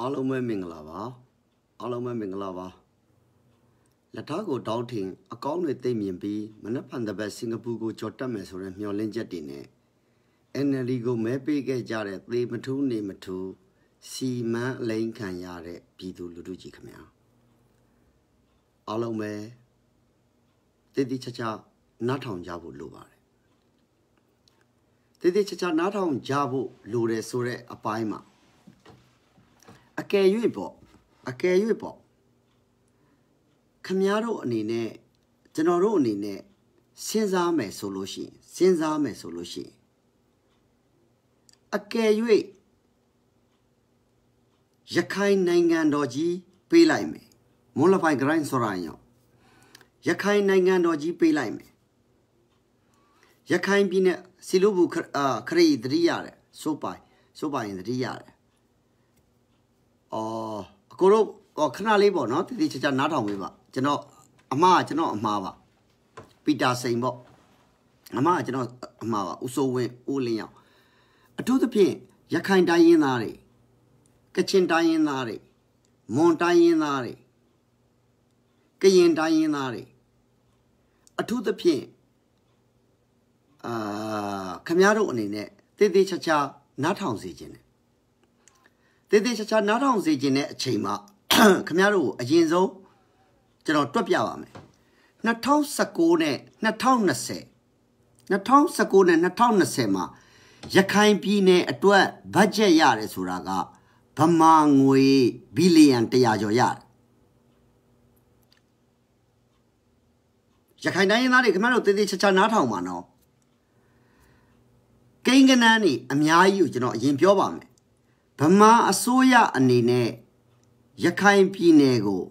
အားလုံးပဲမင်္ဂလာပါအားလုံးပဲမင်္ဂလာပါလက်ထားကိုတောင်းထင်အကောင်းတွေသိမြင်ပြီးမနက်ဖြန်တစ်ပတ်စင်ကာပူကိုကြော်တက်မယ်ဆိုတဲ့မျှော်လင့်ချက်တွေနဲ့ NLD ကိုမဲပေးခဲ့ကြတဲ့သေမထူးနေမထူးစီမံအလိန်ခံရတဲ့ပြည်သူလူထုကြီးခင်ဗျာအားလုံးပဲတည်တည်ချာချာနားထောင်ကြဖို့လိုပါတယ်တည်တည်ချာချာနားထောင်ကြဖို့လိုတယ်ဆိုတဲ့အပိုင်းမှာအကယ်၍ပေါ့အကယ်၍ပေါ့ခမည်းတော်အနေနဲ့ကျွန်တော်တို့အနေနဲ့စဉ်းစားမယ်ဆိုလို့ရှိရင်စဉ်းစားမယ်ဆိုလို့ရှိရင်အကယ်၍ရခိုင်နိုင်ငံတော်ကြီးပေးလိုက်မယ်မွန်လပိုင်ဂရိုင်းဆိုရအောင်ရခိုင်နိုင်ငံတော်ကြီးပေးလိုက်မယ်ရခိုင်ပြည်နယ်စီလိုဘူခရီတရိရတဲ့ဆိုပိုင်ဆိုပိုင်တရိရတဲ့အော်အကိုတို့ခဏလေးပေါ့နော်တတိချာချာနားထောင်ပေးပါကျွန်တော်အမားကျွန်တော်အမားပါပီတာစိန်ပေါ့အမားကျွန်တော်အမားပါဦးစိုးဝင်းဦးလင်းရောက်အထူးသဖြင့်ရခိုင်တိုင်းရင်းသားတွေကချင်တိုင်းရင်းသားတွေမွန်တိုင်းရင်းသားတွေကရင်တိုင်းရင်းသားတွေအထူးသဖြင့်အာခမရတို့အနေနဲ့တည်တည်ချာချာနားထောင်စီခြင်းတယ်တေးသေးချာချာနားထောင်စေခြင်းတဲ့အချိန်မှာခင်ဗျားတို့ကိုအရင်ဆုံးကျွန်တော်တွက်ပြပါမယ်2019နဲ့2020 2019နဲ့2020မှာရခိုင်ပြည်နယ်အတွက်ဘတ်ဂျက်ရတယ်ဆိုတာကဗမာငွေဘီလီယံ100ကျော်ရတယ်ရခိုင်တိုင်းရင်းသားတွေခင်ဗျားတို့တည်တည်ချာချာနားထောင်ပါနော်ကိန်းကနန်းနေအများကြီးကိုကျွန်တော်အရင်ပြောပါမယ်ဗမာအစိုးရအနေနဲ့ရခိုင်ပြည်နယ်ကို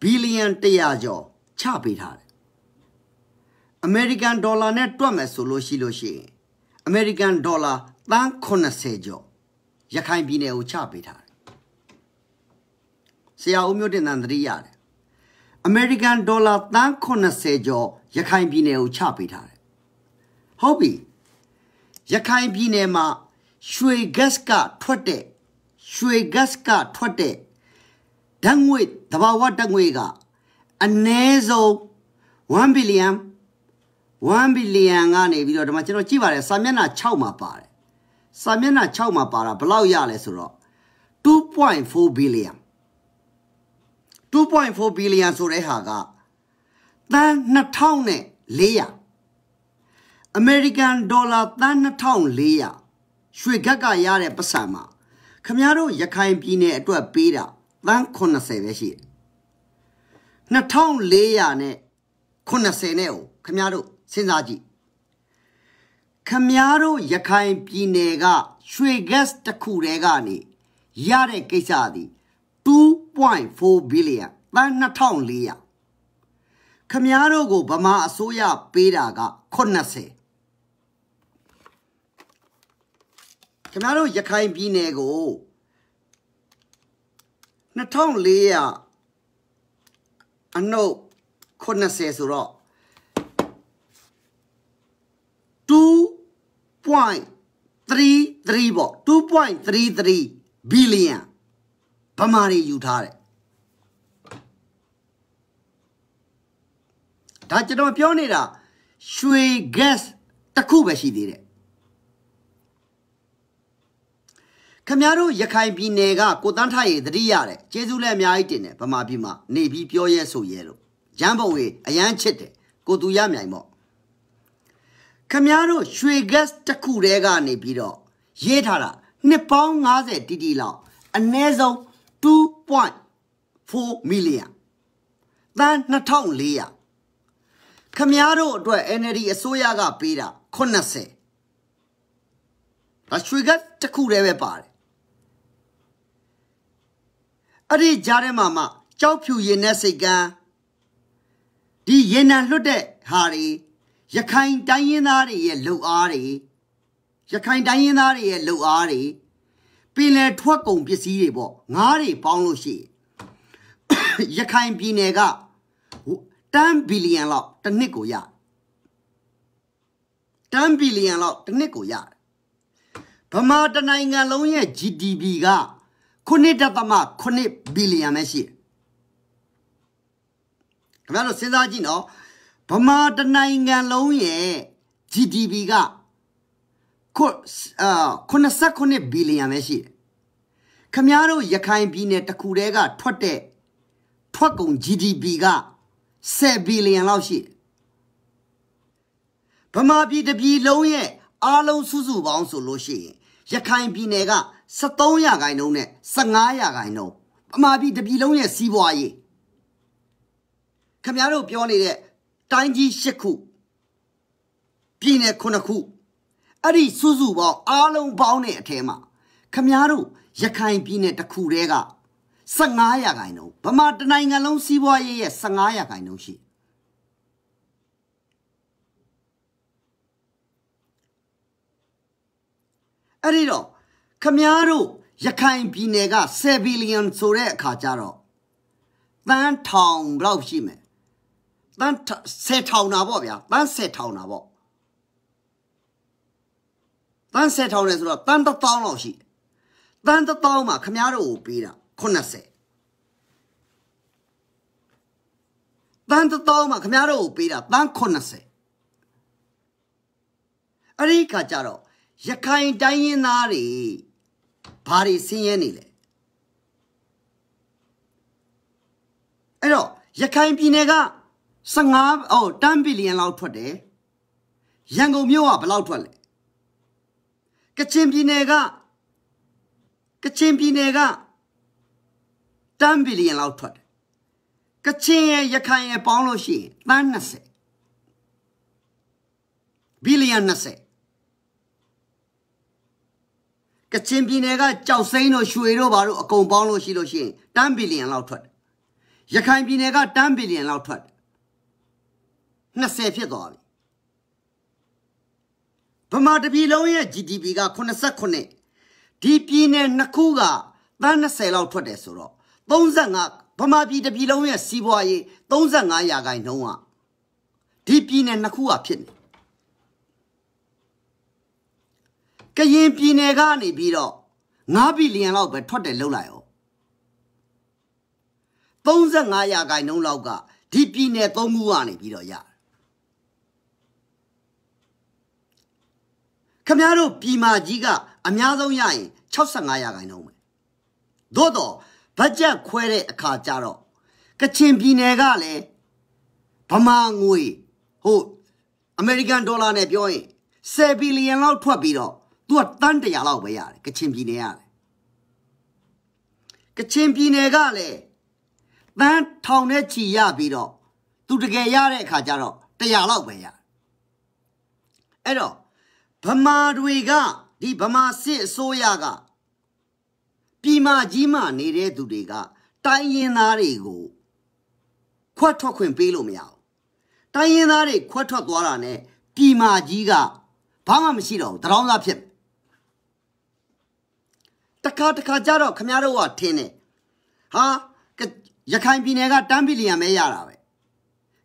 ဘီလီယံ100ကျော်ချပေးထားတယ်အမေရိကန်ဒေါ်လာနဲ့တွက်မယ်ဆိုလို့ရှိလို့ရှိရင်အမေရိကန်ဒေါ်လာသန်း80ကျော်ရခိုင်ပြည်နယ်ကိုချပေးထားတယ်ဆရာဦးမျိုးတင်တန်သတိရတယ်အမေရိကန်ဒေါ်လာသန်း80ကျော်ရခိုင်ပြည်နယ်ကိုချပေးထားတယ်ဟုတ်ပြီရခိုင်ပြည်နယ်မှာရွှေ gas ကထွက်တဲ့ရွှေ gas ကထွက်တဲ့ဓာတ်ငွေတဘာဝဓာတ်ငွေကအနည်းဆုံး1ဘီလီယံ1ဘီလီယံကနေပြီးတော့ဒီမှာကျွန်တော်ကြည့်ပါတယ်စာမျက်နှာ6မှာပါတယ်စာမျက်နှာ6မှာပါတာဘယ်လောက်ရလဲဆိုတော့2.4ဘီလီယံ2.4ဘီလီယံဆိုတဲ့ဟာကသန်း2400အမေရိကန်ဒေါ်လာသန်း2400ရွှေခက်ကရတဲ့ပတ်စံမှာခမရတို့ရခိုင်ပြည်နယ်အတွက်ပေးတာသန်း80ပဲရှိတယ်2400နဲ့80နဲ့ကိုခမရတို့စဉ်းစားကြည့်ခမရတို့ရခိုင်ပြည်နယ်ကရွှေဂက်စ်တစ်ခုတည်းကနေရတဲ့ကိစ္စသည်2.4ဘီလီယံသန်း2400ခမရတို့ကိုဗမာအစိုးရပေးတာက80ခင်ဗျားတို့ရခိုင်ပြည်နယ်ကို2400အနှုတ်80ဆိုတော့2.33ပေါ့2.33ဘီလီယံဗမာတွေယူထားတယ်ဒါကျွန်တော်ပြောနေတာ ရွှေ gas တစ်ခုပဲရှိသေးတယ်ခမတို့ရခိုင်ပြည်နယ်ကကိုတန်းထရေသတိရတယ်ကျေးဇူးလည်းအများကြီးတင်တယ်ဗမာပြည်မှာနေပြီးပြောရဲဆိုရဲလို့ရန်ပုံကြီးအရန်ချစ်တယ်ကိုသူရမြိုင်ပေါ့ခမတို့ရွှေ gas တစ်ခုတည်းကနေပြီးတော့ရေးထားတာနှစ်ပေါင်း90တိတိလောက်အနည်းဆုံး2.4 million တန်း2400ခမည်းတော်အတွက် NLD အစိုးရကပေးတာ80ဒါရွှေကတစ်ခုတည်းပဲပါတယ်အဲ့ဒီကြားထဲမှာမှကြောက်ဖြူရင်နဲ့စိတ်ကန်းဒီရင်နံလွတ်တဲ့ဟာတွေရခိုင်တိုင်းရင်းသားတွေရဲ့လှုပ်အားတွေရခိုင်တိုင်းရင်းသားတွေရဲ့လှုပ်အားတွေပင်လယ်ထွက်ကုန်ပစ္စည်းတွေပေါ့ငားတွေပေါင်းလို့ရှိရခိုင်ပြည်နယ်က10ဘီလီယံလောက်တစ်နှစ်ကိုရ10ဘီလီယံလောက်တစ်နှစ်ကိုရဗမာတနိုင်ငံလုံးရဲ့ GDP က9.8ဘီလီယံပဲရှိတယ်ခင်ဗျားတို့စဉ်းစားကြည့်နော်ဗမာတနိုင်ငံလုံးရဲ့ GDP ကခုအာ89ဘီလီယံပဲရှိတယ်ခမည်းတော်ရခိုင်ပြည်နယ်တစ်ခုတည်းကထွက်တဲ့ထွက်ကုန် GDP က10ဘီလီယံလောက်ရှိဗမာပြည်တပြည်လုံးရဲ့အားလုံးစုစုပေါင်းဆိုလို့ရှိရင်ရခိုင်ပြည်နယ်က73ရာခိုင်နှုန်းနဲ့15ရာခိုင်နှုန်းအမှားပြီးတပြည်လုံးရဲ့စီးပွားရေးခင်ဗျားတို့ပြောနေတဲ့တိုင်းကြီး၈ခုပြည်နယ်9ခုအဲ့ဒီစုစုပေါင်းအားလုံးပေါင်းတဲ့အထဲမှာခမားတို့ရခိုင်ပြည်နယ်တစ်ခုတည်းက15ရာခိုင်နှုန်းဗမာတနိုင်ငံလုံးစီးပွားရေးရဲ့15ရာခိုင်နှုန်းရှိအဲ့ဒီတော့ခမားတို့ရခိုင်ပြည်နယ်က7ဘီလီယံဆိုတဲ့အခါကျတော့တန်းထောင်လောက်ရှိမယ်တန်း10ထောင်တာပေါ့ဗျာတန်း10ထောင်တာပေါ့တန်း10ထောင်လဲဆိုတော့တန်း1000လောက်ရှိတန်း1000မှာခမားတို့ကိုပေးတာ80တန်း1000မှာခမားတို့ကိုပေးတာတန်း80အဲ့ဒီခါကျတော့ရခိုင်တိုင်းရင်းသားတွေဘာတွေဆင်းရဲနေလဲအဲ့တော့ရခိုင်ပြည်နယ်က15ဟိုတန်းဘီလီယံလောက်ထွက်တယ်ရန်ကုန်မြို့ကဘယ်လောက်ထွက်လဲကချင်ပြည်နယ်ကကချင်ပြည်နယ်ကတန်းဘီလီယံလောက်ထွက်တယ်ကချင်ရရခိုင်ရပေါင်းလို့ရှိရင်တန်း20ဘီလီယံ20ကချင်ပြည်နယ်ကကြောက်စိမ်းတို့ရွှေတို့ဘာတို့အကုန်ပေါင်းလို့ရှိလို့ရှိရင်တန်းဘီလီယံလောက်ထွက်ရခိုင်ပြည်နယ်ကတန်းဘီလီယံလောက်ထွက်20ဖြစ်သွားပြီဗမာတပြည်လုံးရဲ့ GDP က89ဒီပြည်နယ်နှစ်ခုကတန်း20လောက်ထွက်တယ်ဆိုတော့35ဗမာပြည်တပြည်လုံးရဲ့စီးပွားရေး35ရာခိုင်နှုန်းကဒီပြည်နယ်နှစ်ခုကဖြစ်နေကရင်ပြည်နယ်ကနေပြီးတော့9ဘီလီယံလောက်ပဲထွက်တယ်လောက်လိုက်ရော35ရာခိုင်နှုန်းလောက်ကဒီပြည်နယ်၃ခုကနေပြီးတော့ရတယ်ခမရတို့ပြည်မာကြီးကအများဆုံးရရင်65ရာခိုင်နှုန်းပဲသို့တော့ဘတ်ဂျက်ခွဲတဲ့အခါကျတော့ကချင်ပြည်နယ်ကလည်းဗမာငွေဟုတ်အမေရိကန်ဒေါ်လာနဲ့ပြောရင်10ဘီလီယံလောက်ထွက်ပြီးတော့။ तू ကတန်းတရာလောက်ပဲရတယ်ကချင်ပြည်နယ်ရတယ်။ကချင်ပြည်နယ်ကလည်းတန်းထောင်နဲ့ချီရပြီးတော့ तू တကယ်ရတဲ့အခါကျတော့တရာလောက်ပဲရ။အဲ့တော့ဗမာတွေကဒီဗမာစစ်အစိုးရကပြည်မကြီးမှနေတဲ့သူတွေက တိုင်းရင်းသားတွေကိုခွတ်ထွက်ခွင့်ပေးလို့မရဘူးတိုင်းရင်းသားတွေခွတ်ထွက်သွားတာနဲ့ပြည်မာကြီးကဘာမှမရှိတော့ဘူးတရောင်းသားဖြစ်တခါတခါကြတော့ခမရတို့ကထင်းတယ်ဟာရခိုင်ပြည်နယ်ကတန်းဘီလီယံပဲရတာပဲ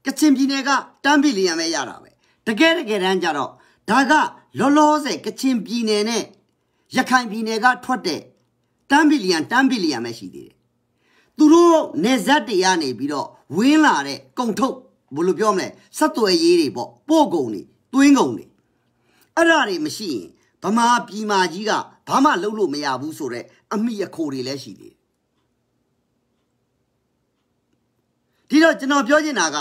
ကချင်ပြည်နယ်ကတန်းဘီလီယံပဲရတာပဲတကယ်တကယ်တမ်းကြတော့ဒါကလောလောဆယ်ကချင်ပြည်နယ်နဲ့ရခိုင်ပြည်နယ်ကထွက်တဲ့တန်းဘီလီယံတန်းဘီလီယံပဲရှိသေးတယ်သူတို့နေဇက်တွေကနေပြီးတော့ဝင်းလာတဲ့ကုံထုတ်ဘယ်လိုပြောမလဲဆက်သွယ်ရေးတွေပေါ့ပို့ကုန်တွေသွင်းကုန်တွေအဲ့ဒါတွေမရှိရင်ဗမာပြည်မာကြီးကဘာမှလုပ်လို့မရဘူးဆိုတော့အမိအခိုတွေလည်းရှိသေးဒီတော့ကျွန်တော်ပြောချင်တာက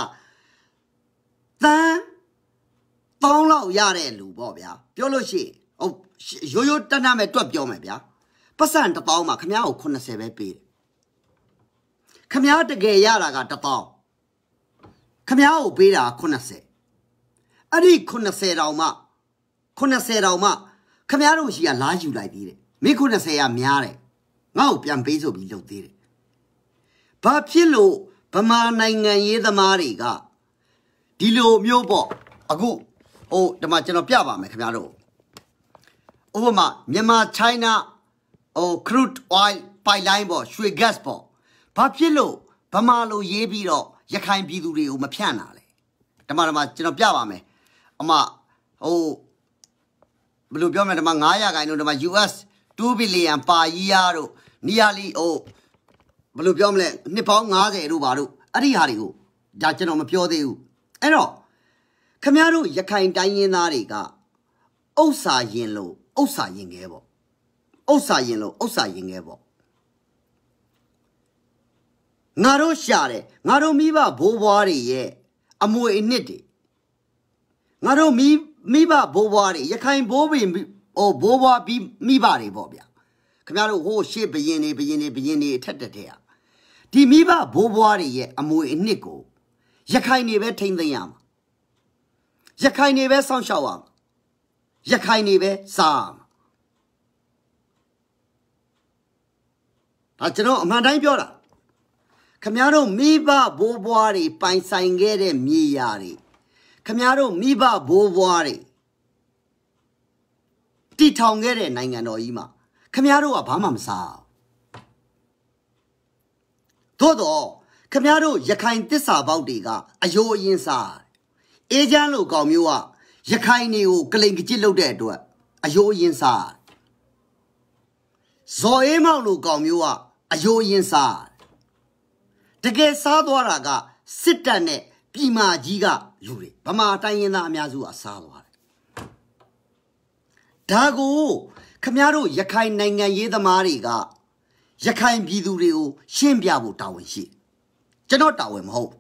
တန်းတောင်းလောက်ရတဲ့လူပေါ့ဗျာပြောလို့ရှိဟုတ်ရိုးရိုးတန်းတန်းပဲတွက်ပြောမယ်ဗျာပတ်စံတစ်ပေါင်းမှာခမ ्या ကို80ပဲပေးတယ်ခမ ्या တကယ်ရတာကတစ်ပေါင်းခမ ्या ကိုပေးတာ80အဲ့ဒီ80တောင်မှ80တောင်မှခမရတို့ရှိကလာယူလိုက်သေးတယ်မင်း90ရများတယ်ငါ့ကိုပြန်ပေးဆိုပြီးလုပ်သေးတယ်ဘာဖြစ်လို့ဗမာနိုင်ငံရေးသမားတွေကဒီလိုမျိုးပေါ့အခုဟိုဒီမှာကျွန်တော်ပြပါမယ်ခင်ဗျားတို့ဥပမာမြန်မာ China ဟို crude oil pipeline ပေါ့ရွှေ gas ပေါ့ဘာဖြစ်လို့ဗမာလိုရေးပြီးတော့ရခိုင်ပြည်သူတွေကိုမဖြန့်တာလဲဒီမှာဒီမှာကျွန်တော်ပြပါမယ်အမဟိုဘယ်လိုပြောမလဲဒီမှာ900ခိုင်နှုန်းဒီမှာ US 2 billion per year တို့ nearly ဟိုဘယ်လိုပြောမလဲနှစ်ပေါင်း90တို့ပါတို့အဲ့ဒီဟာတွေကိုဒါကျွန်တော်မပြောသေးဘူးအဲ့တော့ခမရတို့ရခိုင်တိုင်းရင်းသားတွေကအဥ္စာရင်လို့ဥ္စာရင်ငယ်ပေါ့ဥ္စာရင်လို့ဥ္စာရင်ငယ်ပေါ့ငါတို့ရှာတယ်ငါတို့မိဘဘိုးဘွားတွေရဲ့အမွေအနှစ်တွေငါတို့မိဘမိဘဘိုးဘွားတွေရခိုင်ဘိုးဘင်ဟိုဘိုးဘွားပြီးမိဘတွေပေါ့ဗျာခင်ဗျားတို့ဟိုရှေ့ဘရင်တွေဘရင်တွေဘရင်တွေအထက်တက်တဲ့ဟာဒီမိဘဘိုးဘွားတွေရဲ့အမွေအနှစ်ကိုရခိုင်တွေပဲထိမ့်သိမ်းရမှာရခိုင်တွေပဲစောင့်ရှောက်ရမှာရခိုင်တွေပဲစားရမှာဒါကျွန်တော်အမှန်တိုင်းပြောတာခမရတို့မိဘဘိုးဘွားတွေပိုင်ဆိုင်ခဲ့တဲ့မြေယာတွေခင်ဗျားတို့မိဘဘိုးဘွားတွေတည်ထောင်ခဲ့တဲ့နိုင်ငံတော်ကြီးမှာခင်ဗျားတို့ကဘာမှမစားသို့တော့ခင်ဗျားတို့ရခိုင်တစ္ဆာပေါက်တွေကအယိုးအရင်စားအေဂျန်လိုကောင်မျိုးကရခိုင်တွေကိုကလိန်ကကြစ်လုပ်တဲ့အတွက်အယိုးအရင်စားဇော်အေးမောင်လိုကောင်မျိုးကအယိုးအရင်စားတကယ်စားသွားတာကစစ်တပ်နဲ့ပြည်မာကြီးကလူတွေဗမာတိုင်းရင်းသားအများစုကစားသွားတယ်ဒါကိုခမည်းတော်ရခိုင်နိုင်ငံရေးသမားတွေက ရခိုင်ပြည်သူတွေကို ရှင်းပြဖို့တာဝန်ရှိကျွန်တော်တာဝန်မဟုတ်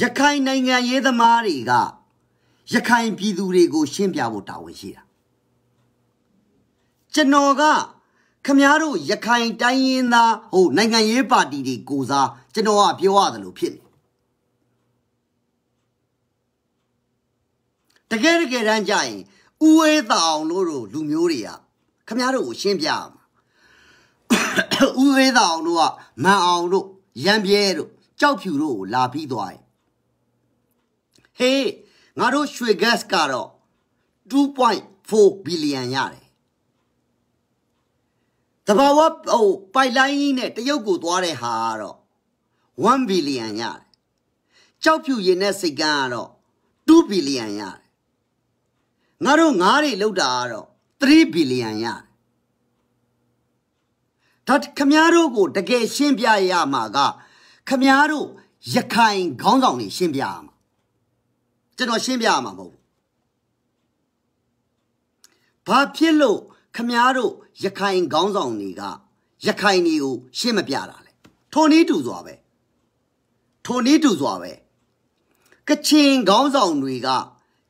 ရခိုင်နိုင်ငံရေးသမားတွေကရခိုင်ပြည်သူတွေကိုရှင်းပြဖို့တာဝန်ရှိတာကျွန်တော်ကခမည်းတော်ရခိုင်တိုင်းရင်းသားဟိုနိုင်ငံရေးပါတီတွေကိုစားကျွန်တော်ကပြောရတယ်လို့ဖြစ်နေတကယ်တကယ်တမ်းကြရင်ဥဝေးတောင်လို့တို့လူမျိုးတွေကခမရတို့ကိုရှင်းပြရမှာဥဝေးတောင်တို့ကမန်အောင်တို့ရံပြဲတို့ကြောက်ဖြူတို့ကိုလာပြီးသွားရင်ဟေးငါတို့ရွှေ gas ကတော့2.4 billion ရတယ်တဘာဝဟိုပိုက်လိုင်းကြီးနဲ့တရုတ်ကိုသွားတဲ့ဟာကတော့1 billion ရတယ်ကြောက်ဖြူရင်နဲ့စိတ်ကန်းကတော့2 billion ရတယ်ငါတို့ငားတွေလောက်တာကတော့3ဘီလီယံရတယ်ဒါခမားတို့ကိုတကယ်ရှင်းပြရမှာကခမားတို့ရခိုင်ခေါင်းဆောင်တွေရှင်းပြရမှာကျွန်တော်ရှင်းပြရမှာမဟုတ်ဘူးဘာဖြစ်လို့ခမားတို့ရခိုင်ခေါင်းဆောင်တွေကရခိုင်တွေကိုရှင်းမပြတာလဲထိုနည်းတူစွာပဲထိုနည်းတူစွာပဲကချင်ခေါင်းဆောင်တွေက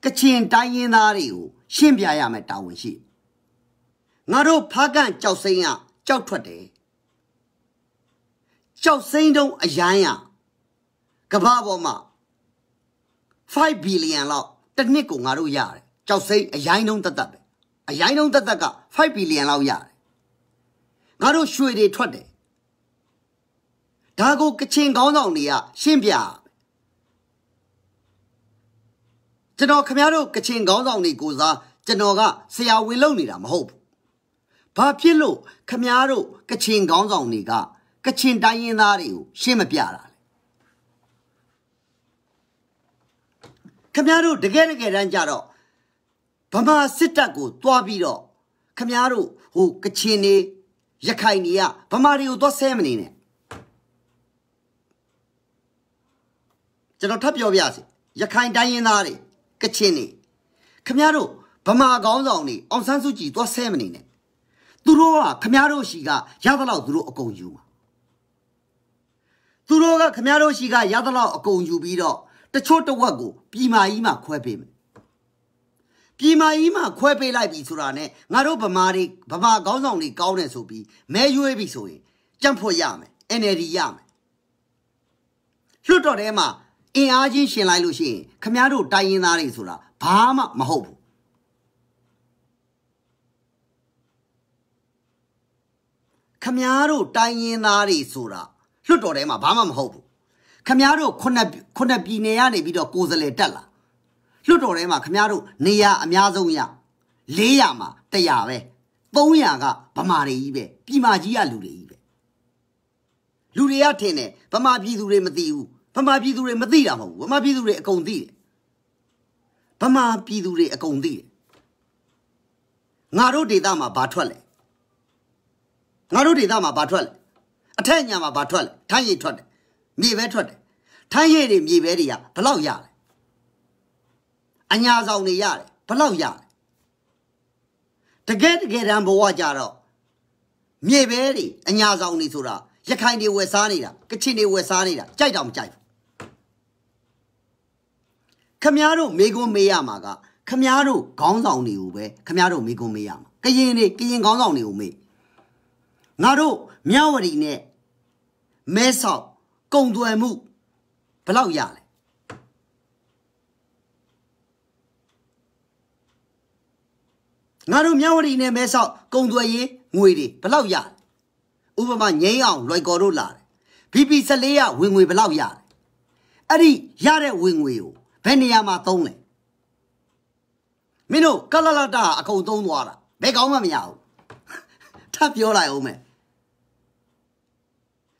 ကချင်တိုင်းရင်းသားတွေကိုရှင်းပြရမယ်တာဝန်ရှိငါတို့ဖားကန့်ကြောက်စိမ့်ကကြောက်ထွက်တယ်ကြောက်စိမ့်တုံးအရန်ရကဘာပေါ်မှာ5ဘီလီယံလောက်တစ်နှစ်ကိုငါတို့ရတယ်ကြောက်စိမ့်အရန်တုံးတသက်ပဲအရန်တုံးတသက်က5ဘီလီယံလောက်ရတယ်ငါတို့ရွှေတွေထွက်တယ်ဒါကိုကချင်ကောင်းဆောင်တွေကရှင်းပြကျွန်တော်ခမရတို့ကချင်ခေါင်းဆောင်တွေကိုစားကျွန်တော်ကဆရာဝန်လုပ်နေတာမဟုတ်ဘူးဘာဖြစ်လို့ခမရတို့ကချင်ခေါင်းဆောင်တွေက ကချင်တိုင်းရင်းသားတွေကိုရှင်းမပြတာလဲခမရတို့တကယ်တကယ်တမ်းကြတော့ဗမာစစ်တပ်ကိုတွားပြီးတော့ခမရတို့ဟိုကချင်တွေရခိုင်တွေကဗမာတွေကိုသွားဆဲမနေနဲ့ကျွန်တော်ထပ်ပြောပြစီရခိုင်တိုင်းရင်းသားတွေကချင်နေခမရတို့ဗမာကောင်းဆောင်နေအောင်ဆန်းစုကြည်သွားဆဲမနေနဲ့သူတို့ကခမရတို့ရှိကရသလောက်သူတို့အကုန်ယူမှာသူတို့ကခမရတို့ရှိကရသလောက်အကုန်ယူပြီးတော့တချို့တဝက်ကိုပြည်မာကြီးမှခွဲပေးမယ်ပြည်မာကြီးမှခွဲပေးလိုက်ပြီဆိုတာနဲ့ငါတို့ဗမာတွေဗမာကောင်းဆောင်တွေကောင်းတယ်ဆိုပြီးမဲရွေးပြီဆိုရင်ကြံ့ဖို့ရမယ် NLD ရမယ်လွတ်တော်ထဲမှာအင်အားချင်းရှင်လိုက်လို့ရှိရင်ခမားတို့တိုင်းရင်းသားတွေဆိုတာဘာမှမဟုတ်ဘူးခမားတို့တိုင်းရင်းသားတွေဆိုတာလွတ်တော်ထဲမှာဘာမှမဟုတ်ဘူးခမားတို့ခုနှစ်ခုနှစ်ပြည်နယ်ကနေပြီးတော့ကိုယ်စလဲတက်လာလွတ်တော်ထဲမှာခမားတို့နေရာအများဆုံးရ400မှာ100ပဲ300ကဗမာတွေကြီးပဲပြည်မာကြီးကလူတွေကြီးပဲလူတွေကထင်တယ်ဗမာပြည်သူတွေမသိဘူးဗမာပြည်သူတွေမသိတာမဟုတ်ဘူးဗမာပြည်သူတွေအကုန်သိတယ်ဗမာပြည်သူတွေအကုန်သိတယ်ငါတို့ဒေသမှာဘာထွက်လဲငါတို့ဒေသမှာဘာထွက်လဲအထက်ညာမှာဘာထွက်လဲထိုင်းရီထွက်တယ်မြေပဲထွက်တယ်ထိုင်းရီတွေမြေပဲတွေကဘလောက်ရလဲအညာဆောင်တွေရတယ်ဘလောက်ရလဲတကယ်တကယ်တမ်းဘဝကြတော့မြေပဲတွေအညာဆောင်တွေဆိုတာရခိုင်တွေဝယ်စားနေတာကချင်တွေဝယ်စားနေတာကြိုက်တောင်မကြိုက်ဘူးခမားတို့မိကွန်းမေးရမှာကခမားတို့ခေါင်းဆောင်တွေကိုပဲခမားတို့မိကွန်းမေးရမှာကရင်တွေကရင်ခေါင်းဆောင်တွေကိုမေးငါတို့မြဝတီနဲ့မဲဆောက်ကုံသွယ်မှုဘယ်လောက်ရလဲငါတို့မြဝတီနဲ့မဲဆောက်ကုံသွယ်ရေးငွေတွေဘယ်လောက်ရလဲဥပမာငိမ့်အောင်လွိုက်ကော်တို့လာတယ် BP 14ရဝင်ငွေဘယ်လောက်ရလဲအဲ့ဒီရတဲ့ဝင်ငွေကိုဘယ်နေရာမှာသုံးလဲမင်းတို့ကလလတာအကုန်သုံးသွားတာဘယ်ကောင်းမှမရဘူးထပ်ပြောလိုက်အောင်မယ်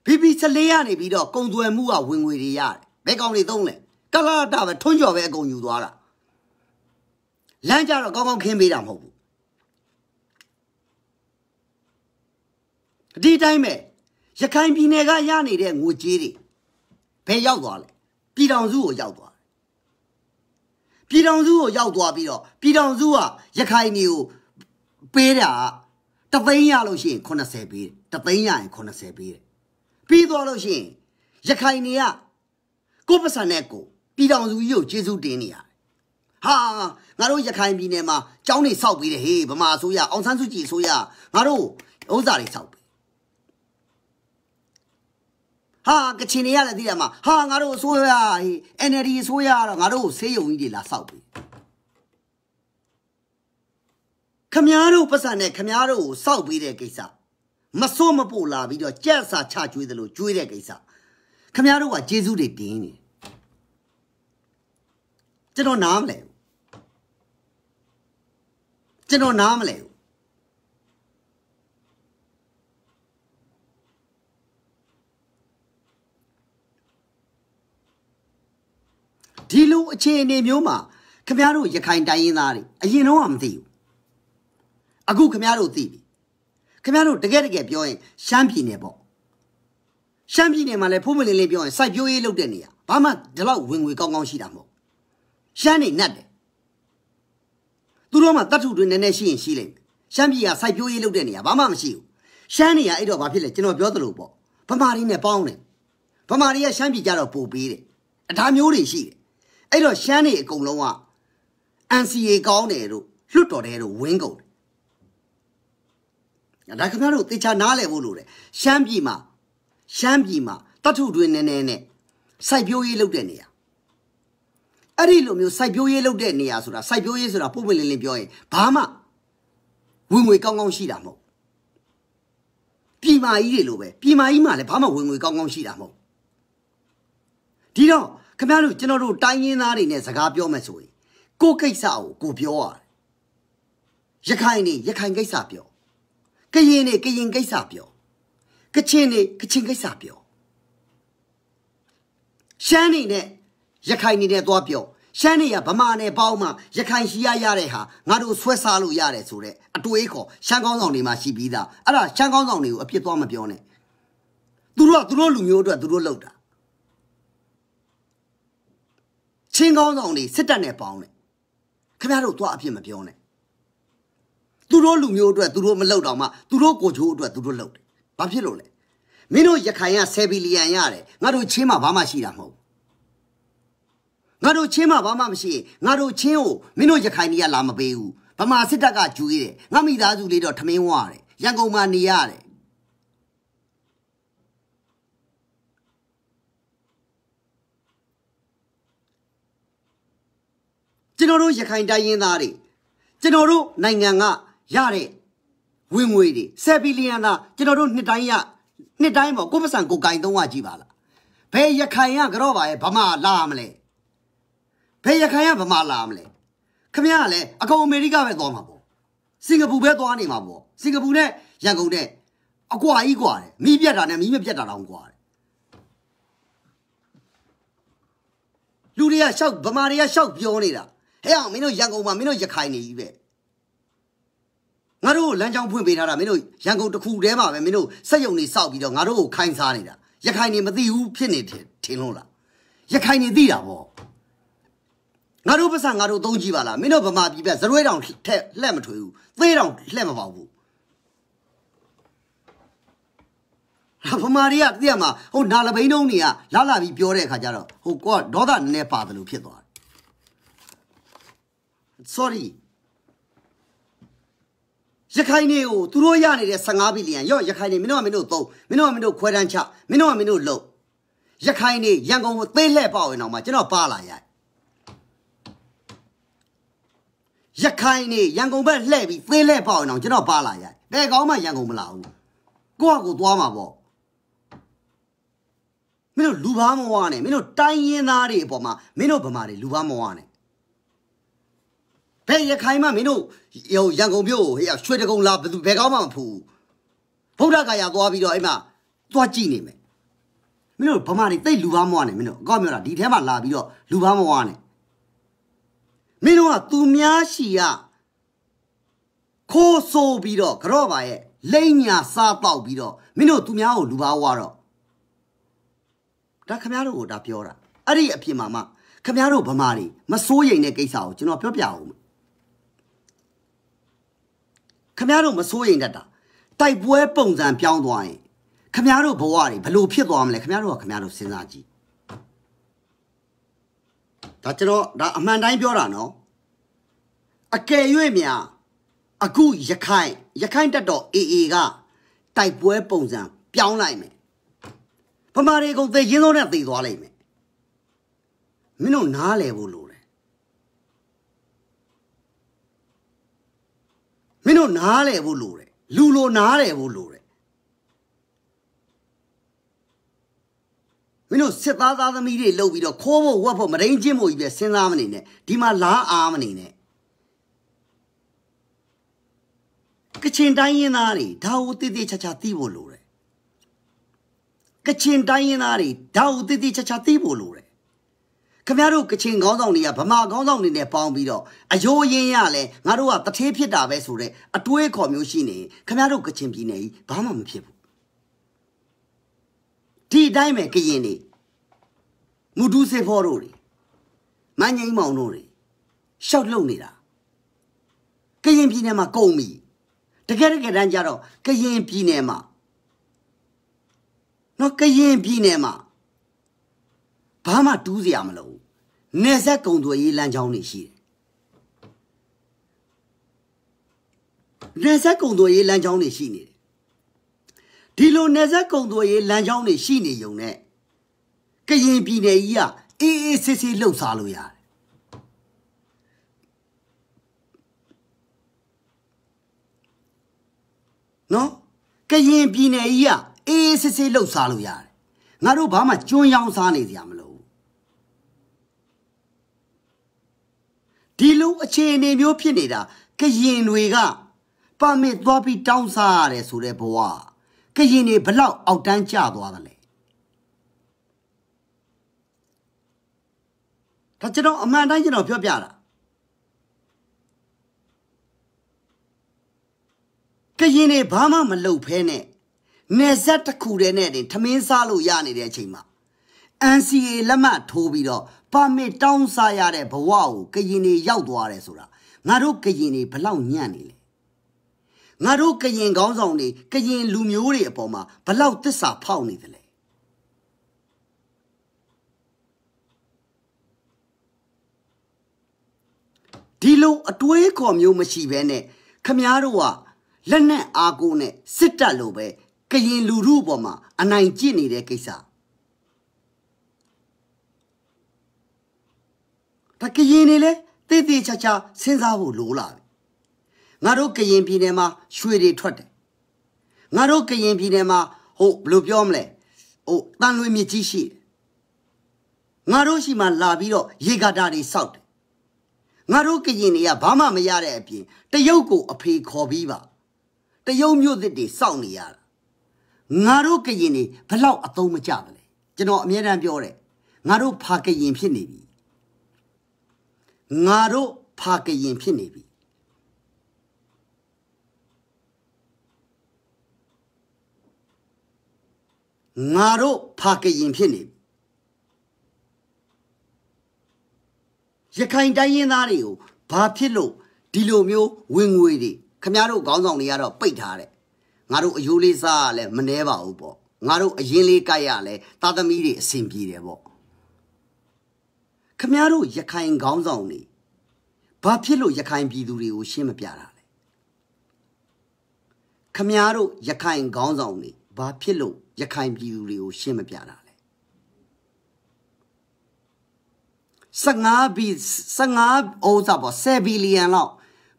BB 14ကနေပြီးတော့ကုံသွယ်မှုကဝင်ငွေတွေရတယ်ဘယ်ကောင်တွေသုံးလဲကလလတာပဲထွန်းကျော်ပဲအကုန်ယူသွားတာလမ်းကြတော့ကောင်းကောင်းခင်းပေးတာမဟုတ်ဘူးဒီတိုင်းပဲရခိုင်ပြည်နယ်ကရနေတဲ့ငွေကြေးတွေဘယ်ရောက်သွားလဲပြည်တော်စုကိုရောက်သွားပြည်တော်စုကိုရောက်သွားပြီးတော့ပြည်တော်စုကရခိုင်မျိုးပေးတာတသိန်းရလို့ရှိရင်80ပေးတသိန်းရရင်80ပေးတယ်ပြီးသွားလို့ရှိရင်ရခိုင်တွေကကိုပစံနဲ့ကိုပြည်တော်စုကြီးကိုကျေးဇူးတင်နေရတယ်ဟာငါတို့ရခိုင်ပြည်နယ်မှာကျောင်းတွေဆောက်ပြီးတယ်ဟေးဗမာအစိုးရအောင်ဆန်းစုကြည်အစိုးရငါတို့ဥစ္စာတွေဆောက်ဟာကချင်တွေကလည်းသိတယ်မှာဟာငါတို့အစိုးရ NLD အစိုးရကတော့ငါတို့ဆေးရုံကြီးတွေလာစောက်ပြီခမားတို့ပတ်စံနဲ့ခမားတို့ကိုစောက်ပေးတဲ့ကိစ္စမစွတ်မပို့လာပြီးတော့ကြက်စာချကျွေးတယ်လို့ကျွေးတဲ့ကိစ္စခမားတို့ကကျေးဇူးတွေတင်နေကျွန်တော်နားမလဲဘူးကျွန်တော်နားမလဲဘူးဒီလိုအခြေအနေမျိုးမှာခင်ဗျားတို့ရခိုင်တိုင်းရင်းသားတွေအရင်တော့မသိဘူးအခုခင်ဗျားတို့သိပြီခင်ဗျားတို့တကယ်တကယ်ပြောရင်ရှမ်းပြည်နယ်ပေါ့ရှမ်းပြည်နယ်မှာလည်းဖုံးမလင်းလေးပြောရင်စိုက်ပျိုးရေးလုပ်တဲ့နေရာဘာမှဒီလောက်ဝင်ငွေကောင်းကောင်းရှိတာမဟုတ်ရှမ်းနေနတ်တယ်သူတို့မှတတ်ထုတွေနည်းနည်းရှိရင်ရှိလိမ့်မယ်ရှမ်းပြည်ကစိုက်ပျိုးရေးလုပ်တဲ့နေရာဘာမှမရှိဘူးရှမ်းနေရအဲ့တော့ဘာဖြစ်လဲကျွန်တော်ပြောသလိုပေါ့ဗမာတွေနဲ့ပေါင်းတယ်ဗမာတွေကရှမ်းပြည်ကြတော့ပိုပေးတယ်အထာမျိုးတွေရှိတယ်အဲ့တော့ရှမ်းနေအကုန်လုံးက NCA ကောင်းတယ်လို့လွတ်တော်တယ်လို့ဝင်းကုန်တယ်ဒါခင်ဗျားတို့တေချာနားလည်ဖို့လိုတယ်ရှမ်းပြည်မှာရှမ်းပြည်မှာတတ်ထုတွင်နည်းနည်းနဲ့စိုက်ပျိုးရေးလုပ်တဲ့နေရာအဲ့ဒီလိုမျိုးစိုက်ပျိုးရေးလုပ်တဲ့နေရာဆိုတာစိုက်ပျိုးရေးဆိုတာပုံပွင့်လင်းလင်းပြောရင်ဘာမှဝင်ငွေကောင်းကောင်းရှိတာမဟုတ်ပြည်မာကြီးတွေလိုပဲပြည်မာကြီးမှလည်းဘာမှဝင်ငွေကောင်းကောင်းရှိတာမဟုတ်ဒီတော့ခင်ဗျားတို့ကျွန်တော်တို့တိုင်းရင်းသားတွေနဲ့စကားပြောမယ်ဆိုရင်ကိုကိစ္စကိုကိုပြောရတယ်ရခိုင်နေရခိုင်ကိစ္စပြောကရင်နေကရင်ကိစ္စပြောကချင်နေကချင်ကိစ္စပြောရှမ်းနေနဲ့ရခိုင်နေနဲ့သွားပြောရှမ်းနေရဗမာနဲ့ပေါင်းမှရခိုင်ရှိရရတဲ့ဟာငါတို့ဆွဲစားလို့ရတယ်ဆိုတော့အတွေးခေါ်ရှမ်းကောင်းဆောင်တွေမှာရှိပြီးသားအဲ့ဒါရှမ်းကောင်းဆောင်တွေကိုအပြစ်သွားမပြောနဲ့သူတို့ကသူတို့လူမျိုးအတွက်သူတို့လုပ်တာချင်းကောင်းဆောင်တွေစစ်တပ်နဲ့ပေါင်းတယ်ခင်ဗျားတို့သွားအဖြစ်မပြောနဲ့သူတို့လူမျိုးအတွက်သူတို့မလုပ်တော့မှသူတို့ကိုချိုးအတွက်သူတို့လုပ်တယ်ဘာဖြစ်လို့လဲမင်းတို့ရခိုင်က7ဘီလီယံရတယ်ငါတို့ချင်းမှာဘာမှရှိတာမဟုတ်ငါတို့ချင်းမှာဘာမှမရှိငါတို့ချင်းကိုမင်းတို့ရခိုင်တွေကလာမပေးဘူးဗမာစစ်တပ်ကကျူးရတယ်ငါမိသားစုလေးတော့ထမင်းဝရတယ်ရန်ကုန်မှာနေရတယ်ကျွန်တော်တို့ရခိုင်တိုင်းရင်းသားတွေကျွန်တော်တို့နိုင်ငံကရတဲ့ဝင်ငွေတွေ7ဘီလီယံသာကျွန်တော်တို့နှစ်တိုင်းရနှစ်တိုင်းပေါ့ကိုပစံကိုကင်သုံးဝကြည့်ပါလားဘယ်ရခိုင်ကတော့ပါရဲ့ဗမာလာမလဲဘယ်ရခိုင်ကဗမာလာမလဲခမရကလည်းအကုန်အမေရိကပဲသွားမှာပေါ့စင်ကာပူပဲသွားနေမှာပေါ့စင်ကာပူနဲ့ရန်ကုန်နဲ့အကွာကြီးกว่าတယ်မိပြက်တာနဲ့မိမပြက်တာတောင်กว่าတယ်လူတွေကရှောက်ဗမာတွေကရှောက်ပြောနေတာဟဲ့အောင်မင်းတို့ရန်ကုန်မှာမင်းတို့ရခိုင်နေကြီးပဲငါတို့ကိုလမ်းကြောင်းဖွင့်ပေးထားတာမင်းတို့ရန်ကုန်တစ်ခုတည်းမှာပဲမင်းတို့စက်ယုံတွေစောက်ပြီးတော့ငါတို့ကိုခိုင်းစားနေတာရခိုင်နေမသိဘူးဖြစ်နေတယ်ထင်လို့လားရခိုင်နေသိတာပေါ့ငါတို့ပစံငါတို့သုံးကြည့်ပါလားမင်းတို့ဗမာပြည်ဘက်ဇရွဲတောင်ထက်လှက်မထွေဘူးသေးတောင်လှက်မပေါဘူးဗမာတွေကတည်းကမှဟိုနာလဘိန်းတုံးတွေကလာလာပြီးပြောတဲ့အခါကျတော့ဟိုကောဒေါသနည်းနည်းပါတယ်လို့ဖြစ်သွား sorry ရခိုင်တွေကိုသူတို့ရနေတဲ့15ဘီလီယံရော့ရခိုင်တွေမင်းတို့ကမင်းတို့သုံးမင်းတို့ကမင်းတို့ခွဲတန်းချမင်းတို့ကမင်းတို့လုပ်ရခိုင်တွေရန်ကုန်ကိုသေးလှဲ့ပေါက်ရင်တော့မှကျွန်တော်ပါလာရရခိုင်တွေရန်ကုန်ဘက်လှဲ့ပြီးသေးလှဲ့ပေါက်ရင်တော့ကျွန်တော်ပါလာရဘယ်ကောင်းမှရန်ကုန်မလာဘူးကိုယ့်ဟာကိုယ်သွားမှာပေါ့မင်းတို့လူဘာမဝါနဲ့မင်းတို့တိုင်းရင်းသားတွေအပေါ်မှာမင်းတို့ဗမာတွေလူဘာမဝါနဲ့ဟဲ့ရခိုင်မမင်းတို့ဟိုရန်ကုန်မြို့ဟိုရွှေတကုံလာဘယ်သူဘယ်ကောင်းမှမဖူးဗုဒ္ဓဂါယာသွားပြီးတော့အဲ့မှာသွားကြည့်နေမယ်မင်းတို့ဗမာတွေတိတ်လူဘာမွားနေမင်းတို့အကောက်မြောက်တာဒီထဲမှာလာပြီးတော့လူဘာမွားနေမင်းတို့ကသူများရှိရခိုးဆိုးပြီးတော့ကြော့ပါရဲ့လိမ့်ညာစားပေါက်ပြီးတော့မင်းတို့သူများကိုလူဘာဝါတော့ဒါခမည်းတော်ကိုဒါပြောတာအဲ့ဒီအဖြစ်မှာမှခမည်းတော်ဗမာတွေမစိုးရိမ်တဲ့ကိစ္စကိုကျွန်တော်ပြောပြအောင်ခမားတို့မစိုးရင်တတ်တာတိုက်ပွဲပုံစံပြောင်းသွားရင် ခမားတို့ဘဝတွေဘလို့ဖြစ်သွားမလဲခမားတို့ကခမားတို့စဉ်းစားကြည့်ဒါကျွန်တော်ဒါအမှန်တိုင်းပြောတာနော်အကယ်၍များအခုရခိုင်ရခိုင်တက်တော် AA ကတိုက်ပွဲပုံစံပြောင်းလိုက်မယ်ဗမာတွေအကုန်သေရင်းဆုံးနဲ့သေသွားလိုက်မယ်မင်းတို့နားလည်ဖို့လိုမင်းတို့နားလဲဖို့လိုတယ်လူလိုနားလဲဖို့လိုတယ်မင်းတို့စစ်သားသားသမီးတွေလှုပ်ပြီးတော့ခိုးဖို့ဝက်ဖို့မရင်းချင်းဖို့ကြီးပဲစဉ်းစားမနေနဲ့ဒီမှာလားအားမနေနဲ့ကချင်တိုင်းရင်းသားတွေဒါကိုတည်တည်ချာချာသိဖို့လိုတယ်ကချင်တိုင်းရင်းသားတွေဒါကိုတည်တည်ချာချာသိဖို့လိုတယ်ခင်ဗျားတို့ကချင်ခေါင်းဆောင်တွေကဗမာခေါင်းဆောင်တွေနဲ့ပေါင်းပြီးတော့အယိုးရင်းရလဲငါတို့ကတထေးဖြစ်တာပဲဆိုတော့အတွေးခေါ်မျိုးရှိနေခင်ဗျားတို့ကချင်ပြည်နယ်ကြီးဘာမှမဖြစ်ဘူးဒီအတိုင်းပဲကရင်တွေမူဒူးစေဖော်တို့တွေမန်ငိမ့်မောင်တို့တွေရှောက်လုံနေတာကရင်ပြည်နယ်မှာကုန်ပြီတကယ်တကယ်တမ်းကျတော့ကရင်ပြည်နယ်မှာနော်ကရင်ပြည်နယ်မှာဘာမှတူးစရာမလိုနေဆက်ကုံသွယ်ရေးလမ်းကြောင်းတွေရှိတယ်နေဆက်ကုံသွယ်ရေးလမ်းကြောင်းတွေရှိနေတယ်ဒီလိုနေဆက်ကုံသွယ်ရေးလမ်းကြောင်းတွေရှိနေုံနဲ့ကရင်ပြည်နယ်ကြီးကအေးအေးဆေးဆေးလှုပ်ရှားလို့ရတယ်နော်ကရင်ပြည်နယ်ကြီးကအေးအေးဆေးဆေးလှုပ်ရှားလို့ရတယ်ငါတို့ဘာမှကျွန်းရောင်းစားနေကြမဒီလိုအခြေအနေမျိုးဖြစ်နေတာကရင်တွေက ပါမစ်သွားပြီးတောင်းစားရတယ်ဆိုတဲ့ဘဝကရင်တွေဘလောက်အောက်တန်းကျသွားတယ်လဲဒါကျွန်တော်အမှန်တိုင်းကျွန်တော်ပြောပြတာကရင်တွေဘာမှမလုပ်ဖဲနဲ့နေဆက်တစ်ခုတည်းနဲ့တင်ထမင်းစားလို့ရနေတဲ့အချိန်မှာ NCA လက်မှတ်ထိုးပြီးတော့ပါမစ်တောင်းစားရတဲ့ဘဝကိုကရင်တွေရောက်သွားတယ်ဆိုတာငါတို့ကရင်တွေဘလောက်ညံ့နေလဲငါတို့ကရင်ကောင်းဆောင်တွေကရင်လူမျိုးတွေအပေါ်မှာဘလောက်တစ္ဆာဖောက်နေတယ်လဲဒီလိုအတွေးခေါ်မျိုးမရှိဘဲနဲ့ခမားတို့ကလက်နက်အားကိုးနဲ့စစ်တပ်လိုပဲကရင်လူမှုပေါ်မှာအနိုင်ကျင့်နေတဲ့ကိစ္စဒါကရင်တွေလဲတိတိချာချာစဉ်းစားဖို့လိုလာပြီငါတို့ကရင်ပြည်နယ်မှာရွှေတွေထွက်တယ်ငါတို့ကရင်ပြည်နယ်မှာဟုတ်ဘယ်လိုပြောမလဲဟိုတန်လွေမြကြီးရှိတယ်ငါတို့ရှိမှလာပြီးတော့ရေကာတာတွေစောက်တယ်ငါတို့ကရင်တွေကဘာမှမရတဲ့အပြင်တရုတ်ကိုအဖေခေါ်ပြီးပါတရုတ်မျိုးသစ်တွေစောက်နေရတာငါတို့ကရင်တွေဘလောက်အသုံးမကျပါလဲကျွန်တော်အမြဲတမ်းပြောတယ်ငါတို့ဖာကရင်ဖြစ်နေပြီငါတို့ဖာကရင်ဖြစ်နေပြီငါတို့ဖာကရင်ဖြစ်နေရခိုင်တိုင်းရင်းသားတွေကိုဘာဖြစ်လို့ဒီလိုမျိုးဝင်ငွေတွေခမရတို့ခေါင်းဆောင်တွေကတော့ပိတ်ထားတယ်ငါတို့အယိုးလေးစားရလဲမနှဲပါဘူးပေါ့ငါတို့အရင်လေးကြိုက်ရလဲသာသမီတွေအဆင်ပြေတယ်ပေါ့ခမားတို့ရခိုင်ခေါင်းဆောင်တွေဘာဖြစ်လို့ရခိုင်ပြည်သူတွေကိုရှင်းမပြတာလဲခမားတို့ရခိုင်ခေါင်းဆောင်တွေဘာဖြစ်လို့ရခိုင်ပြည်သူတွေကိုရှင်းမပြတာလဲ15ဘီ15အိုးစားပေါ့7ဘီလီယံလောက်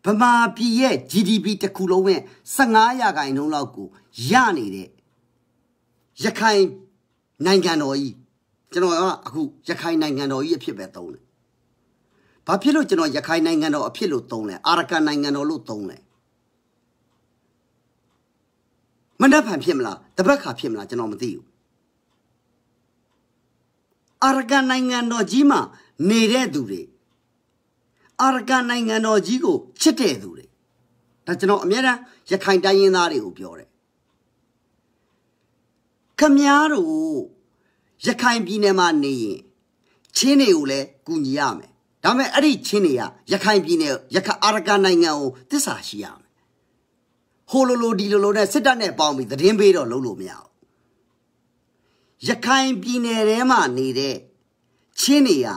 ဗမာပြည်ရဲ့ GDP တစ်ခုလုံးရဲ့15ရာခိုင်နှုန်းလောက်ကို ရနေတဲ့ရခိုင်နိုင်ငံတော်ကြီးကျွန်တော်ကအခုရခိုင်နိုင်ငံတော်ကြီးအဖြစ်ပဲသုံးတယ်။ဘာဖြစ်လို့ကျွန်တော်ရခိုင်နိုင်ငံတော်အဖြစ်လို့သုံးလဲအာရကန်နိုင်ငံတော်လို့သုံးလဲ။မနှက်ဖန်ဖြစ်မလားတပတ်ခါဖြစ်မလားကျွန်တော်မသိဘူး။အာရကန်နိုင်ငံတော်ကြီးမှာနေတဲ့သူတွေအာရကန်နိုင်ငံတော်ကြီးကိုချစ်တဲ့သူတွေဒါကျွန်တော်အများအားရခိုင်တိုင်းရင်းသားတွေကိုပြောတယ်။ခမည်းတော်ရခိုင်ပြည်နယ်မှာနေရင်ချင်းတွေကိုလည်းကူညီရမယ်ဒါပေမဲ့အဲ့ဒီချင်းတွေကရခိုင်ပြည်နယ်ရခိုင်အာရကနိုင်ငံကိုတစ္ဆာရှိရမယ်ဟိုလိုလိုဒီလိုလိုနဲ့စစ်တပ်နဲ့ပေါင်းပြီးသတင်းပေးတော့လုံးလို့မရဘူးရခိုင်ပြည်နယ်ထဲမှာနေတဲ့ချင်းတွေက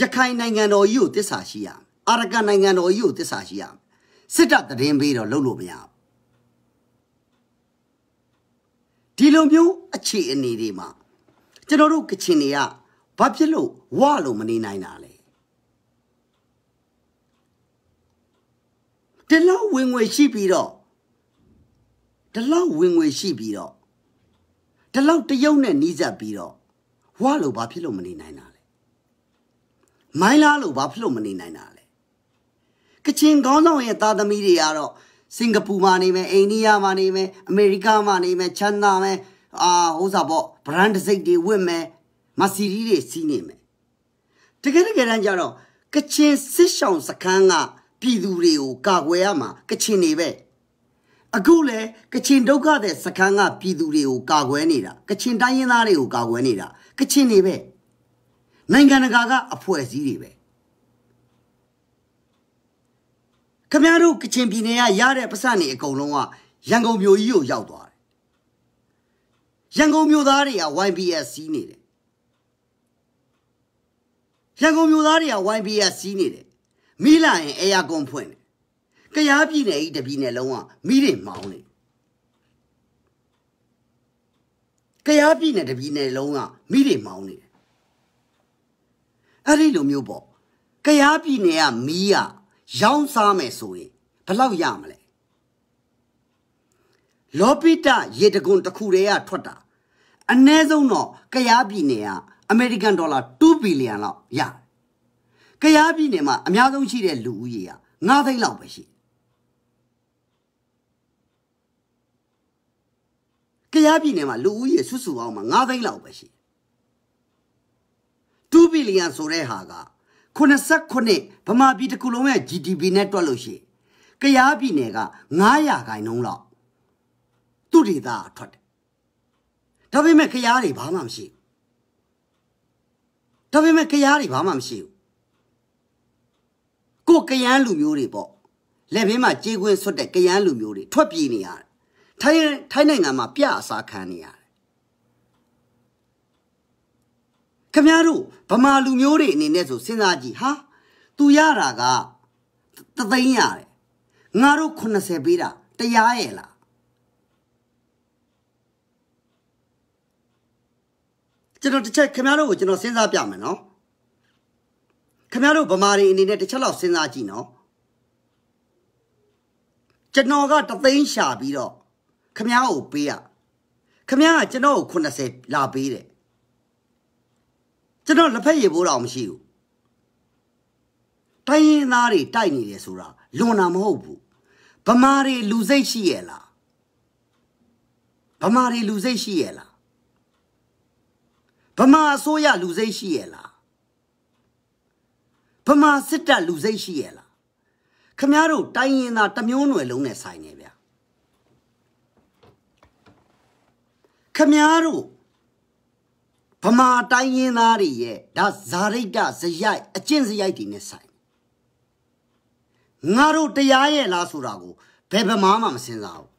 ရခိုင်နိုင်ငံတော်ကြီးကိုတစ္ဆာရှိရမယ်အာရကနိုင်ငံတော်ကြီးကိုတစ္ဆာရှိရမယ်စစ်တပ်သတင်းပေးတော့လုံးလို့မရဘူးဒီလိုမျိုးအခြေအနေတွေမှာကျွန်တော်တို့ကချင်တွေကဘာဖြစ်လို့ဝလို့မနေနိုင်တာလဲဒီလောက်ဝင်ငွေရှိပြီးတော့ဒီလောက်ဝင်ငွေရှိပြီးတော့ဒီလောက်တရုတ်နဲ့နှီးစပ်ပြီးတော့ဝလို့ဘာဖြစ်လို့မနေနိုင်တာလဲမိုင်းလားလို့ဘာဖြစ်လို့မနေနိုင်တာလဲကချင်ကောင်းဆောင်ရဲ့သားသမီးတွေကတော့စင်ကာပူမှာနေမယ်အိန္ဒိယမှာနေမယ်အမေရိကမှာနေမယ်ချမ်းသာမယ်အာဟိုးစားပေါ့ brand စိတ်တွေဝတ်မယ်မစီရီတွေစီးနေမယ်တကယ်တကယ်တမ်းကျတော့ကချင်စစ်ဆောင်စခန်းက ပြည်သူတွေကိုကာကွယ်ရမှာကချင်တွေပဲအခုလေကချင်ဒုက္ခတဲ့စခန်းကပြည်သူတွေကိုကာကွယ်နေတာကချင်တိုင်းရင်းသားတွေကိုကာကွယ်နေတာကချင်တွေပဲနိုင်ငံတကာကအဖွဲ့အစည်းတွေပဲခမရတို့ကချင်ပြည်နယ်ကရတဲ့ပတ်စံတွေအကုန်လုံးကရန်ကုန်မြို့ကြီးကိုရောက်သွားရန်ကုန်မြို့သားတွေက YBS စီးနေတယ်ရန်ကုန်မြို့သားတွေက YBS စီးနေတယ်မိလာရင်အဲယာကွန်ဖွင့်တယ်ကရားပြည်နယ်ဤတပြည်နယ်လုံးကမိတွေမောင်းနေကရားပြည်နယ်တပြည်နယ်လုံးကမိတွေမောင်းနေအဲ့ဒီလိုမျိုးပေါ့ကရားပြည်နယ်ကမီးကရောင်းစားမယ်ဆိုရင်ဘလောက်ရမလဲလောပိတရေတကွန်တစ်ခုတည်းကထွက်တာအနည်းဆုံးတော့ကရားပြည်နယ်ကအမေရိကန်ဒေါ်လာ2ဘီလီယံလောက်ရတယ်။ကရားပြည်နယ်မှာအများဆုံးရှိတဲ့လူဦးရေက9သိန်းလောက်ပဲရှိတယ်။ကရားပြည်နယ်မှာလူဦးရေစုစုပေါင်းမှာ9သိန်းလောက်ပဲရှိတယ်။2ဘီလီယံဆိုတဲ့ဟာက89ဗမာပြည်တစ်ခုလုံးရဲ့ GDP နဲ့တွက်လို့ရှိရင်ကရားပြည်နယ်က900ခိုင်နှုန်းလောက်သူ့ဒေသထွက်တယ်ဒါပေမဲ့ခရားတွေဘာမှမရှိဒါပေမဲ့ခရားတွေဘာမှမရှိဘူးကိုကရန်လူမျိုးတွေပေါ့လက်ဘင်းမှာကြေးခွင်းဆွတ်တဲ့ကရန်လူမျိုးတွေထွက်ပြေးနေရတယ်ထိုင်းထိုင်းနိုင်ငံမှာပြအစာခံနေရတယ်ခမရတို့ဗမာလူမျိုးတွေအနေနဲ့ဆိုစဉ်းစားကြည့်ဟာ သူရတာကတသိန်းရတယ်ငါတို့80ပေးတာတရားရဲ့လားကျွန်တော်တစ်ချက်ခင်ဗျားတို့ကိုကျွန်တော်စဉ်းစားပြမယ်နော်ခင်ဗျားတို့ဗမာတွေအနေနဲ့တစ်ချက်လောက်စဉ်းစား ကြည့်နော်ကျွန်တော်ကတသိန်းရှာပြီးတော့ခင်ဗျားကိုပေးရခင်ဗျားကကျွန်တော်ကို80လာပေးတယ်ကျွန်တော်လက်ဖက်ရည်ဘိုးတော်မရှိဘူးတိုင်းရင်းသားတွေတိုက်နေတယ်ဆိုတာလွန်တာမဟုတ်ဘူးဗမာတွေလူစိတ်ရှိရဲ့လားဗမာတွေလူစိတ်ရှိရဲ့လားဗမာအစိုးရလူစိတ်ရှိရဲ့လားဗမာစစ်တပ်လူစိတ်ရှိရဲ့လားခမားတို့တိုင်းရင်သားတမျိုးနွယ်လုံးနဲ့ဆိုင်နေဗျာခမားတို့ဗမာတိုင်းရင်သားတွေရဲ့ဒါဇာရိတဇရိုက်အကျင့်ဇရိုက်တွေနဲ့ဆိုင်ငါတို့တရားရဲ့လားဆိုတာကိုဘယ်ဗမာမှမစင်စားဘူး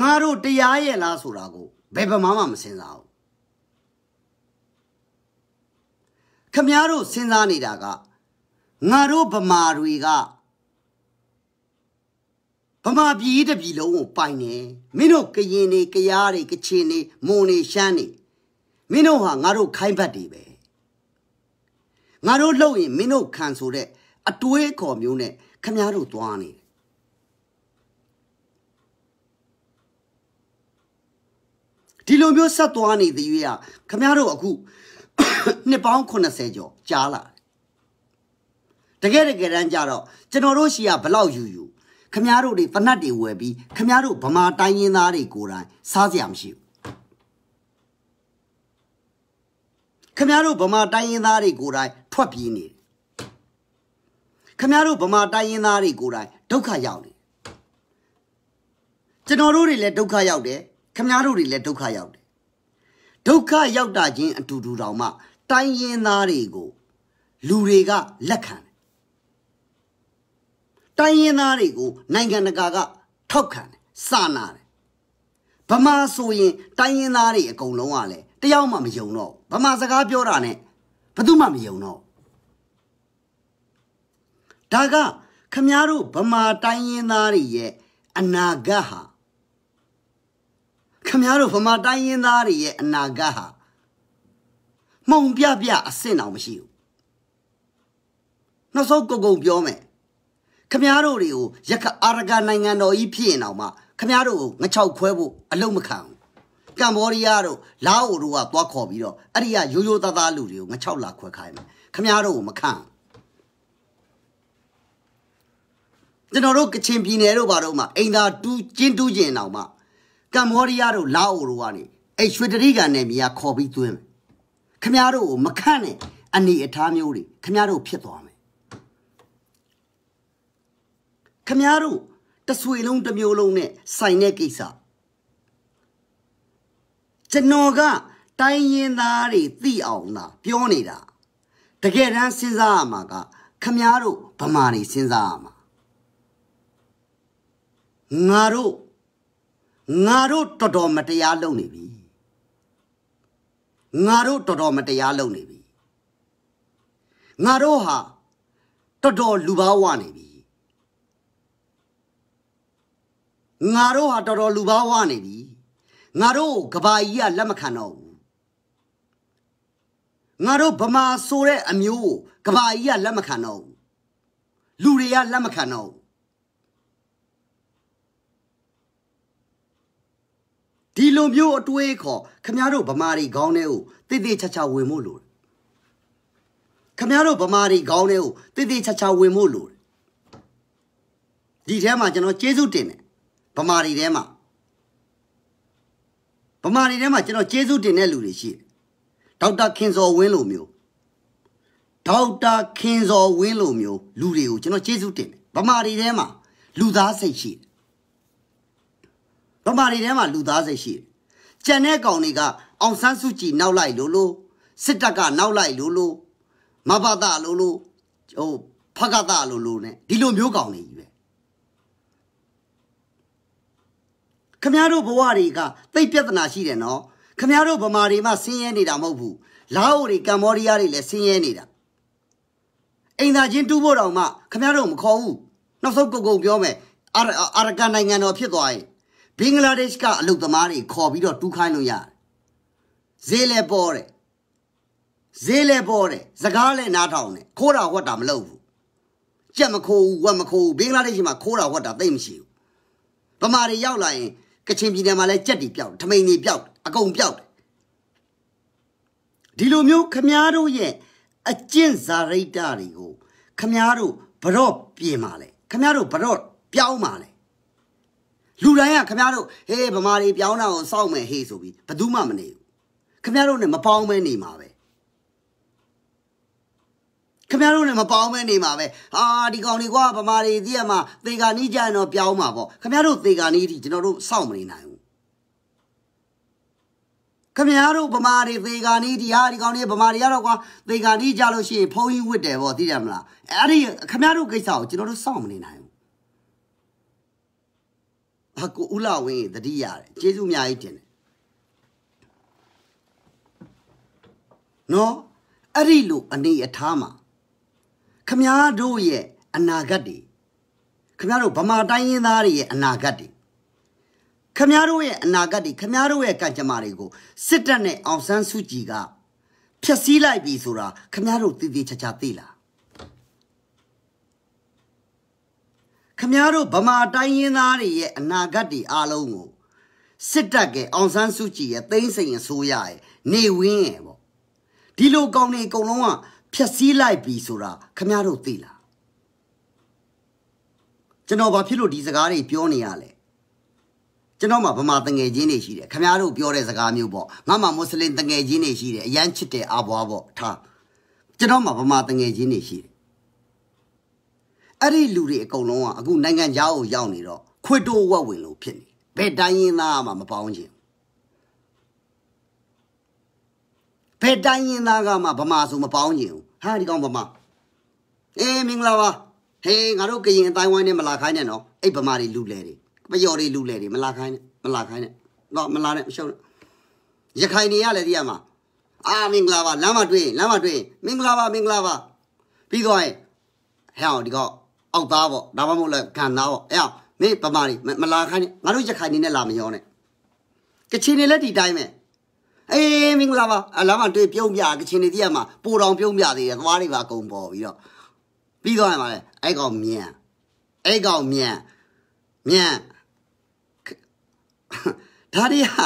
ငါတို့တရားရဲ့လားဆိုတာကိုဘယ်ပမာမှမစင်စားဘူးခမည်းတော်စဉ်းစားနေတာကငါတို့ဗမာတွေကဗမာပြည်တပြည်လုံးကိုပိုင်တယ်မင်းတို့ကရင်တွေကရားတွေကချင်တွေမွန်တွေရှမ်းတွေမင်းတို့ဟာငါတို့ခိုင်းဘက်တွေပဲငါတို့လှုပ်ရင်မင်းတို့ခံဆိုတဲ့အတွေးခေါ်မျိုးနဲ့ခမည်းတော်သွားနေတယ်ဒီလိုမျိုးဆက်သွားနေသေးရခမရတို့အခုနှစ်ပေါင်း80ကျော်ကြာလာတကယ်တကယ်တမ်းကြတော့ကျွန်တော်တို့ရှိရဘလောက်ယူယူခမရတို့တွေတနတ်တွေဝယ်ပြီး ခမရတို့ဗမာ တိုင်းရင်းသားတွေကိုယ်တိုင်စားစရာမရှိဘူးခမရတို့ဗမာ တိုင်းရင်းသားတွေကိုယ်တိုင် ထွက်ပြေးနေခမရတို့ဗမာ တိုင်းရင်းသားတွေကိုယ်တိုင်ဒုက္ခရောက်နေကျွန်တော်တို့တွေလည်းဒုက္ခရောက်တယ်ခမားတို့တွေလည်းဒုက္ခရောက်တယ်ဒုက္ခရောက်တာချင်းအတူတူတောင်မှတိုင်းရင်းသားတွေကို လူတွေကလက်ခံတယ်တိုင်းရင်းသားတွေကို နိုင်ငံတကာကထောက်ခံတယ်စာနာတယ်ဗမာဆိုရင်တိုင်းရင်းသားတွေအကုန်လုံးကလည်းတယောက်မှမယုံတော့ဗမာစကားပြောတာနဲ့ဘယ်သူမှမယုံတော့ဒါကခမားတို့ဗမာတိုင်းရင်းသားတွေရဲ့အနာဂတ်ဟာခမရတို့ဗမာတိုင်းရင်းသားတွေရဲ့အနာဂတ်ဟာမှုံပြပြအဆင့်အောင်မရှိဘူးနောက်ဆုံးကုန်ကုန်ပြောမယ်ခမရတို့တွေကိုရကအာရကနိုင်ငံတော်ကြီးဖြစ်ရင်တော့မှခမရတို့ကိုငချောက်ခွဲဖို့အလုံးမခံဘူးကမ္ဘောဒီးယားတို့လာအိုတို့ကသွားခေါ်ပြီးတော့အဲ့ဒီကရိုးရိုးသားသားလူတွေကိုငချောက်လာခွဲခိုင်းမယ်ခမရတို့ကိုမခံဘူးကျွန်တော်တို့ကချင်ပြည်နယ်တို့ဘာတို့မှာအိမ်သာတူးကျင်းတူးကျင်အောင်မှာကမ္ဘောဒီးယားတို့လာအိုတို့ကနေအဲ့ရွှေတရီကန်နယ်မြေကခေါ်ပြီးသွင်းမယ်ခမရတို့ကိုမခန့်နဲ့အနေအထားမျိုးတွေခမရတို့ဖြစ်သွားမယ်ခမရတို့တဆွေလုံးတစ်မျိုးလုံးနဲ့ဆိုင်တဲ့ကိစ္စကျွန်တော်ကတိုင်းရင်းသားတွေသိအောင်သာပြောနေတာတကယ်တမ်းစဉ်းစားရမှာက ခမရတို့ဗမာတွေစဉ်းစားရမှာငါတို့ငါတို့ တော်တော်မတရားလုပ်နေပြီငါတို့တော်တော်မတရားလုပ်နေပြီငါတို့ဟာတော်တော်လူဘာဝနေပြီငါတို့ဟာတော်တော်လူဘာဝနေပြီငါတို့ကဘာကြီးကလက်မခံတော့ဘူးငါတို့ဗမာဆိုတဲ့အမျိုးကိုကဘာကြီးကလက်မခံတော့ဘူးလူတွေကလက်မခံတော့ဘူးဒီလိုမျိုးအတွေးခေါ်ခမားတို့ဗမာတွေခေါင်းထဲကိုတည်တည်ချာချာဝင်ဖို့လိုတယ်ခမားတို့ဗမာတွေခေါင်းထဲကိုတည်တည်ချာချာဝင်ဖို့လိုတယ်ဒီထဲမှာကျွန်တော်ကျေးဇူးတင်တယ်ဗမာတွေထဲမှာဗမာတွေထဲမှာကျွန်တော်ကျေးဇူးတင်တဲ့လူတွေရှိတယ်ဒေါက်တာခင်စော်ဝင်းလိုမျိုးဒေါက်တာခင်စော်ဝင်းလိုမျိုးလူတွေကိုကျွန်တော်ကျေးဇူးတင်တယ်ဗမာတွေထဲမှာလူသားစိတ်ရှိတယ်ဗမာတွေထဲမှာလူသားစိတ်ရှိတယ်ကြံတဲ့ကောင်တွေကအောင်ဆန်းစုကြည်နောက်လိုက်လို့လို့စစ်တပ်ကနောက်လိုက်လို့လို့မဘာသာလို့လို့ဟိုဖကတာလို့လို့ ਨੇ ဒီလိုမျိုးကောင်တွေကြီးပဲခမရတို့ဘဝတွေကသိပြဿနာရှိတယ်နော်ခမရတို့ဗမာတွေမှဆင်းရဲနေတာမဟုတ်ဘူးလာအိုတွေကမ္ဘောဒီးယားတွေလည်းဆင်းရဲနေတာအိမ်သာချင်းတူးဖို့တောင်မှခမရတို့မခေါ်ဘူးနောက်ဆုံးကုတ်ကုတ်ပြောမယ်အာရကန်နိုင်ငံတော်ဖြစ်သွားရင်ဘင်္ဂလားဒေ့ရှ်ကအလုတ်သမားတွေခေါ်ပြီးတော့တူးခိုင်းလို့ရတယ်ဈေးလဲပေါ်တယ်ဈေးလဲပေါ်တယ်စကားလဲနားထောင်တယ်ခိုးတာဝတ်တာမလုပ်ဘူးကြက်မခိုးဘူးဝတ်မခိုးဘူးဘင်္ဂလားဒေ့ရှ်မှာခိုးတာဝတ်တာသိမ့်မရှိဘူးဗမာတွေရောက်လာရင်ကချင်ပြည်နယ်မှာလဲကြက်တွေပြောက်ထမိန်တွေပြောက်အကုန်ပြောက်တယ်ဒီလိုမျိုးခမားတို့ရဲ့အကျင့်စာရိတ္တတွေကို ခမားတို့ဘရော့ပြင်ပါလေခမားတို့ဘရော့ပြောင်းပါလေလူတိုင်းကခင်ဗျားတို့ဟေးဗမာတွေပြောင်းတာကိုစောင့်မယ်ဟေးဆိုပြီးဘယ်သူမှမနေဘူးခင်ဗျားတို့နဲ့မပေါင်းမဲနေမှာပဲခင်ဗျားတို့နဲ့မပေါင်းမဲနေမှာပဲဟာဒီကောင်တွေကဗမာတွေသိရမှာသေကာနီးကြရင်တော့ပြောင်းမှာပေါ့ခင်ဗျားတို့သေကာနီးဒီကျွန်တော်တို့စောင့်မနေနိုင်ဘူးခင်ဗျားတို့ဗမာတွေသေကာနီးဒီဟာဒီကောင်တွေဗမာတွေကတော့ကွာသေကာနီးကြလို့ရှိရင်ဖုံးကြီးဝစ်တယ်ပေါ့သိတယ်မလားအဲ့ဒီခင်ဗျားတို့ကိစ္စကိုကျွန်တော်တို့စောင့်မနေနိုင်အကူဦးလာဝင်းတတိရတယ်ကျေးဇူးအများကြီးတင်တယ်နော်အဲ့ဒီလိုအနေအထားမှာခမားတို့ရဲ့အနာဂတ်တွေခမားတို့ဗမာတိုင်းရင်းသားတွေရဲ့အနာဂတ်တွေခမားတို့ရဲ့အနာဂတ်တွေခမားတို့ရဲ့ကံကြမ္မာတွေကိုစစ်တပ်နဲ့အောင်ဆန်းစုကြည်ကဖျက်ဆီးလိုက်ပြီဆိုတာခမားတို့တည်တည်ချာချာသိလားခမားတို့ဗမာတိုင်းရင်းသားတွေရဲ့အနာဂတ်တွေအားလုံးကိုစစ်တပ်ကအောင်ဆန်းစုကြည်ရဲ့တိမ့်စိန်အစိုးရရဲ့နေဝင်းရဲ့ပေါ့ဒီလိုကောင်းနေအကုန်လုံးကဖျက်ဆီးလိုက်ပြီဆိုတာခမားတို့သိလားကျွန်တော်ဘာဖြစ်လို့ဒီစကားတွေပြောနေရလဲကျွန်တော်မှဗမာတငယ်ချင်းတွေရှိတယ်ခမားတို့ပြောတဲ့စကားမျိုးပေါ့ငါမှမွတ်စလင်တငယ်ချင်းတွေရှိတယ်အရန်ချစ်တယ်အဘွားပေါ့ထားကျွန်တော်မှဗမာတငယ်ချင်းတွေရှိတယ်အဲ့ဒီလူတွေအကုန်လုံးကအခုနိုင်ငံခြားကိုရောက်နေတော့ခွေတိုးဝက်ဝင်လို့ဖြစ်နေဘယ်တိုင်းရင်းသားမှမပေါင်းခြင်းဘယ်တိုင်းရင်းသားကမှဗမာဆိုမပေါင်းခြင်းဟာဒီကောင်ဗမာအေးမင်္ဂလာပါဟေးငါတို့ကရင်တိုင်ဝမ်နဲ့မလာခိုင်းနဲ့နော်အဲ့ဗမာတွေလူလဲတွေပျော်တွေလူလဲတွေမလာခိုင်းနဲ့မလာခိုင်းနဲ့တော့မလာနဲ့မရှုံးနဲ့ရခိုင်တွေကလည်းဒီရမှာအာမင်္ဂလာပါလမ်းမတွေ့ရင်လမ်းမတွေ့ရင်မင်္ဂလာပါမင်္ဂလာပါပြီးသွားရင်ဟဲ့အောင်ဒီကောင်အောက်သားပေါ့ဒါမှမဟုတ်လည်းကန်သားပေါ့အဲ့မင်းပမာနေမလာခိုင်းငါတို့ရခိုင်နေနဲ့လာမရောနဲ့ကချင်နေလည်းဒီတိုင်းပဲအေးမင်္ဂလာပါအလားမတွေ့ပြုံးပြကချင်နေတည်းမှာပူတော်ပြုံးပြသေးတယ်သွားတွေပါကုံပေါ်ပြီးတော့ပြီးသွားရမှာလေအဲ့ကောင်မြန်အဲ့ကောင်မြန်မြန်ဒါရီဟာ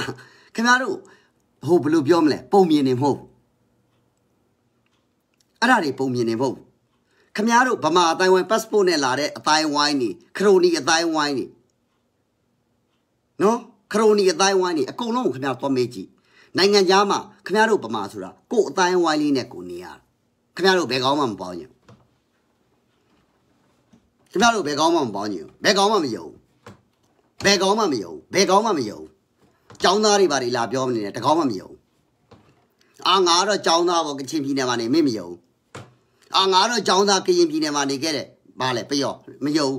ခင်ဗျားတို့ဟိုဘယ်လိုပြောမလဲပုံမြင်နေမဟုတ်ဘူးအဲ့ဒါတွေပုံမြင်နေမဟုတ်ဘူးခမားတို့ဗမာအတိုင်းဝိုင်း passport နဲ့လာတဲ့အတိုင်းဝိုင်းနေခရိုနီအတိုင်းဝိုင်းနေနော်ခရိုနီအတိုင်းဝိုင်းနေအကုန်လုံးကိုခမားသွားမေးကြည့်နိုင်ငံသားမှာခမားတို့ဗမာဆိုတာကိုယ်အတိုင်းဝိုင်းလေးနဲ့ကိုနေရခမားတို့ဘယ်ကောင်းမှမပေါင်းညင်ခမားတို့ဘယ်ကောင်းမှမပေါင်းညင်ဘယ်ကောင်းမှမယုံဘယ်ကောင်းမှမယုံဘယ်ကောင်းမှမယုံចောင်းသားတွေဘာတွေလာပြောမနေနဲ့တကောင်းမှမယုံအာငါကတော့ចောင်းသားပေါ့ကချင်ပြည်နယ်မှာနေမင်းမယုံအာငါတော့ကျောင်းသားကရင်ပြည်နယ်မှာနေခဲ့တယ်ဘာလဲပျော့မယုံ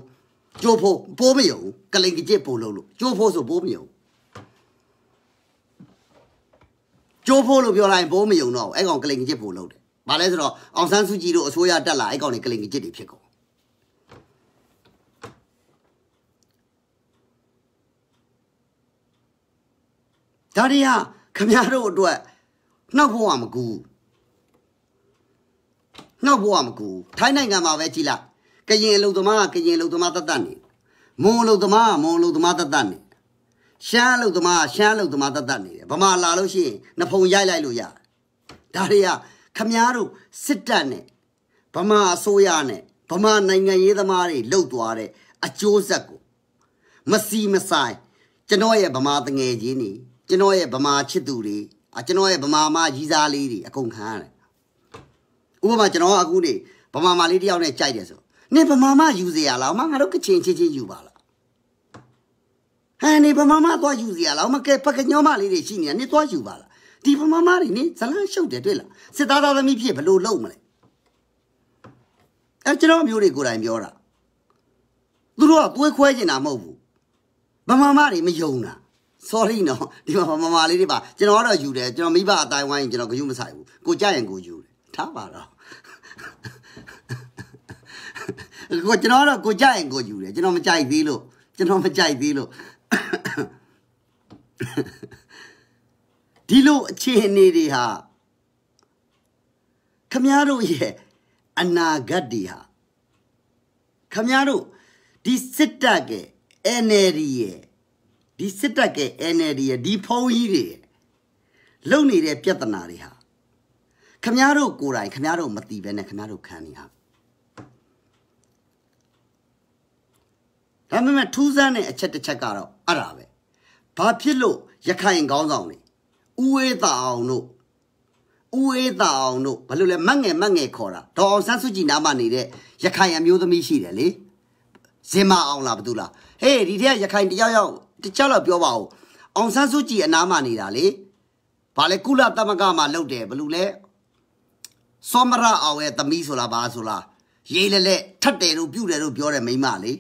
ကျိုးဖို့ပိုးမယုံကလိန်ကကြစ်ပိုးလုံးလို့ကျိုးဖို့ဆိုပိုးမယုံကျိုးဖို့လို့ပြောလိုက်ပိုးမယုံတော့အဲ့ကောင်ကလိန်ကကြစ်ပိုးလုံးတယ်ဘာလဲဆိုတော့အောင်ဆန်းစုကြည်တို့အစိုးရတက်လာအဲ့ကောင်တွေကလိန်ကကြစ်တွေဖြစ်ကုန်ဒါရီဟာခမရတို့အတွက်နှောက်ဖို့မကူဘူးငေါ့ဘိုးကမကူထိုင်းနိုင်ငံမှာပဲကြည်လားကရင်လုံသမားကရင်လုံသမားတတ်တတ်နေမွန်လုံသမားမွန်လုံသမားတတ်တတ်နေရှမ်းလုံသမားရှမ်းလုံသမားတတ်တတ်နေဗမာလာလို့ရှိရင်နှဖုံရိုက်လိုက်လို့ရဒါတွေကခမားတို့စစ်တပ်နဲ့ဗမာအစိုးရနဲ့ဗမာနိုင်ငံရေးသမားတွေလှုပ်သွားတဲ့အကျိုးဆက်ကိုမစီမဆိုင်ကျွန်တော်ရဲ့ဗမာတငယ်ချင်းတွေကျွန်တော်ရဲ့ဗမာချစ်သူတွေကျွန်တော်ရဲ့ဗမာမကြီးစားလေးတွေအကုန်ခံရတယ်ဥပမာကျွန်တော်ကအခုနေဗမာမလေးတယောက်နဲ့ကြိုက်တယ်ဆိုနေဗမာမယူစရာလားမငါတို့ကချင်ချင်းချင်းယူပါလားဟန်နေဗမာမသွားယူစရာလားမကဲပကညောမလေးတွေရှိနေတာနေသွားယူပါလားဒီဗမာမတွေနေဇလန်းရှုပ်တယ်တွေ့လားစစ်သားသားသမီးဖြစ်ဘလို့လုံးမလဲအဲကျွန်တော်မျိုးတွေကိုယ်တိုင်ပြောတာသူတို့ကပွဲခွဲကျင်တာမဟုတ်ဘူးဗမာမတွေမယုံတာ sorry နော်ဒီမှာမမလေးတွေပါကျွန်တော်ကတော့ယူတယ်ကျွန်တော်မိဘအတိုင်းဝိုင်းကျွန်တော်ဂရုမဆိုင်ဘူးကိုကြရင်ကိုယူတယ်ထားပါတော့ကိုကျွန်တော်တော့ကိုကြိုက်ရင်ကိုယူတယ်ကျွန်တော်မကြိုက်သေးလို့ကျွန်တော်မကြိုက်သေးလို့ဒီလိုအခြေအနေတွေဟာခမည်းတော်ရဲ့အနာဂတ်တွေဟာခမည်းတော်ဒီစစ်တပ်က NLD ရဲ့ဒီစစ်တပ်က NLD ရဲ့ဒီဖုံးကြီးတွေလုံနေတဲ့ပြဿနာတွေဟာခမည်းတော်ကိုယ်တိုင်ခမည်းတော်မသိဘဲနဲ့ခမည်းတော်ခံနေရပါဒါပေမဲ့ထူးဆန်းတဲ့အချက်တစ်ချက်ကတော့အဲ့ဒါပဲဘာဖြစ်လို့ရခိုင်ကောင်းဆောင်တွေဥဝေးသာအောင်တို့ဥဝေးသာအောင်တို့ဘာလို့လဲမတ်ငယ်မတ်ငယ်ခေါ်တာဒေါ်အောင်ဆန်းစုကြည်နားမနေတဲ့ရခိုင်အမျိုးသမီးရှိတယ်လေဇင်မအောင်လားဘာလို့လားဟေးဒီထက်ရခိုင်တယောက်ယောက်တခြားတော့ပြောပါဦးအောင်ဆန်းစုကြည်အနားမနေတာလေဘာလဲကုလသမဂ္ဂမှာလုပ်တယ်ဘလို့လဲစောမရအောင်ရဲ့သမီးဆိုလားဘာဆိုလားရေးလက်လက်ထတ်တယ်လို့ပြုတ်တယ်လို့ပြောတယ်မိမလေး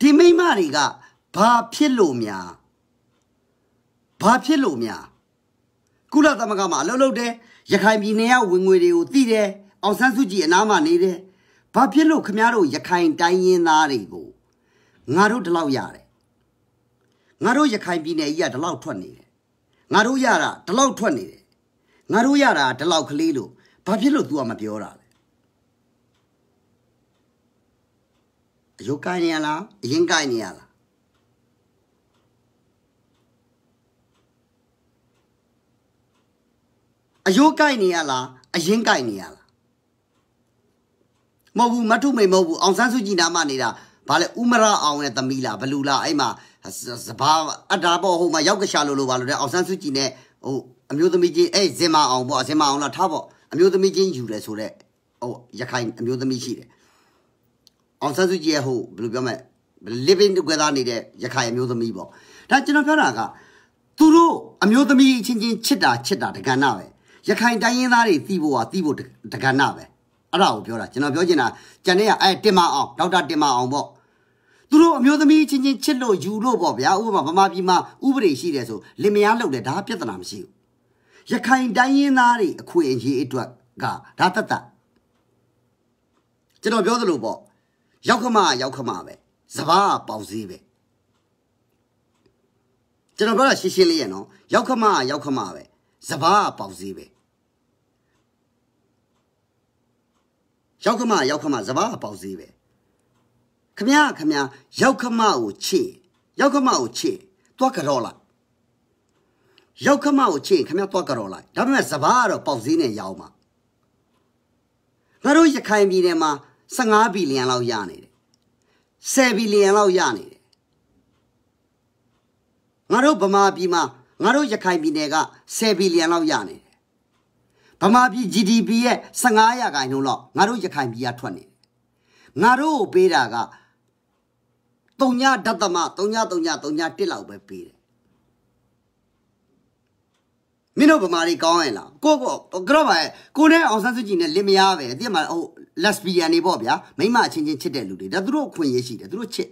ဒီမိမတွေကဘာဖြစ်လို့များဘာဖြစ်လို့များကုလသမဂ္ဂမှာအလုပ်လုပ်တယ်ရခိုင်ပြည်နယ်ကဝင်ငွေတွေကိုသိတယ်အောင်ဆန်းစုကြည်အနားမှာနေတယ်ဘာဖြစ်လို့ခမရတို့ရခိုင်တိုင်းရင်းသားတွေကိုငါတို့ဒီလောက်ရတယ်ငါတို့ရခိုင်ပြည်နယ်ကြီးကဒီလောက်ထွက်နေတယ်ငါတို့ရတာဒီလောက်ထွက်နေတယ်ငါတို့ရတာဒီလောက်ကလေးလို့ဘာဖြစ်လို့ तू ကမပြောတာလဲအယုတ်ကိုင်းနေရလားအရင်ကိုင်းနေရလားအယိုးကိုက်နေရလားအရင်ကိုက်နေရလားမဟုတ်ဘူးမထုမိန်မဟုတ်ဘူးအောင်ဆန်းစုကြည်နာမနေတာဘာလဲဥမရအောင်ရဲ့သမီးလားဘလူလားအဲ့မှာစဘာအတားပေါ်ဟိုမှာရောက်ကရှာလို့လို့ပါလို့တဲ့အောင်ဆန်းစုကြည်နဲ့ဟိုအမျိုးသမီးချင်းအဲ့ဇင်မအောင်ပေါ့ဇင်မအောင်လားထားပေါ့အမျိုးသမီးချင်းယူတယ်ဆိုတော့ဟိုရခိုင်အမျိုးသမီးရှိတယ်အောင်ဆန်းစုကြည်ရဲ့ဟိုဘယ်လိုပြောမလဲ living together နေတဲ့ရခိုင်အမျိုးသမီးပေါ့ဒါကျွန်တော်ပြောတာကသူတို့အမျိုးသမီးအချင်းချင်းချစ်တာချစ်တာတက္ကနာပဲရခိုင်တိုင်းရင်းသားတွေတီးဖို့ကတီးဖို့တက္ကနာပဲအဲ့ဒါကိုပြောတာကျွန်တော်ပြောချင်တာကျန်တဲ့ကအဲတင်မအောင်ဒေါက်တာတင်မအောင်ပေါ့သူတို့အမျိုးသမီးချင်းချင်းချစ်လို့ယူလို့ပေါ့ဗျာဥပမာဗမာပြည်မှာဥပဒေရှိတယ်ဆိုလင်မယားလုပ်တယ်ဒါပြဿနာမရှိဘူးရခိုင်တိုင်းရင်းသားတွေအခွင့်အရေးအတွက်ကဒါတတ်တတ်ကျွန်တော်ပြောသလိုပေါ့ရောက်ခမရောက်ခမပဲစဘာပေါက်စည်းပဲကျွန်တော်ပြောတာရှင်းရှင်းလေးရနော်ရောက်ခမရောက်ခမပဲစဘာပေါက်စည်းပဲရောက်ခမရောက်ခမစဘာပေါက်စည်းပဲခမရခမရရောက်ခမကိုချစ်ရောက်ခမကိုချစ်သွားကြတော့လားရောက်ခမကိုချစ်ခမရသွားကြတော့လားဒါပေမဲ့စဘာကတော့ပေါက်စည်းနဲ့ရောင်းပါငါတို့ရခိုင်ပြည်နယ်မှာ15ဘီလီယံလောက်ရနေတယ်10ဘီလီယံလောက်ရနေတယ်ငါတို့ဗမာပြည်မှာငါတို့ရခိုင်ပြည်နယ်က10ဘီလီယံလောက်ရနေတယ်ဗမာပြည် GDP ရဲ့15ရာခိုင်နှုန်းလောက်ငါတို့ရခိုင်ပြည်ကထွက်နေတယ်ငါတို့ကိုပေးတာက3.3ဒသမ3.3.3.1လောက်ပဲပေးတယ်မင်းတို့ဗမာတွေကောင်းရဲ့လားကိုကိုကတော့ပါရဲ့ကိုနဲ့အောင်ဆန်းစုကြည်နဲ့လင်မယားပဲအတိအမှဟို lesbian တွေပေါ့ဗျာမိမအချင်းချင်းချစ်တဲ့လူတွေဒါသူတို့အခွင့်အရေးရှိတယ်သူတို့ချစ်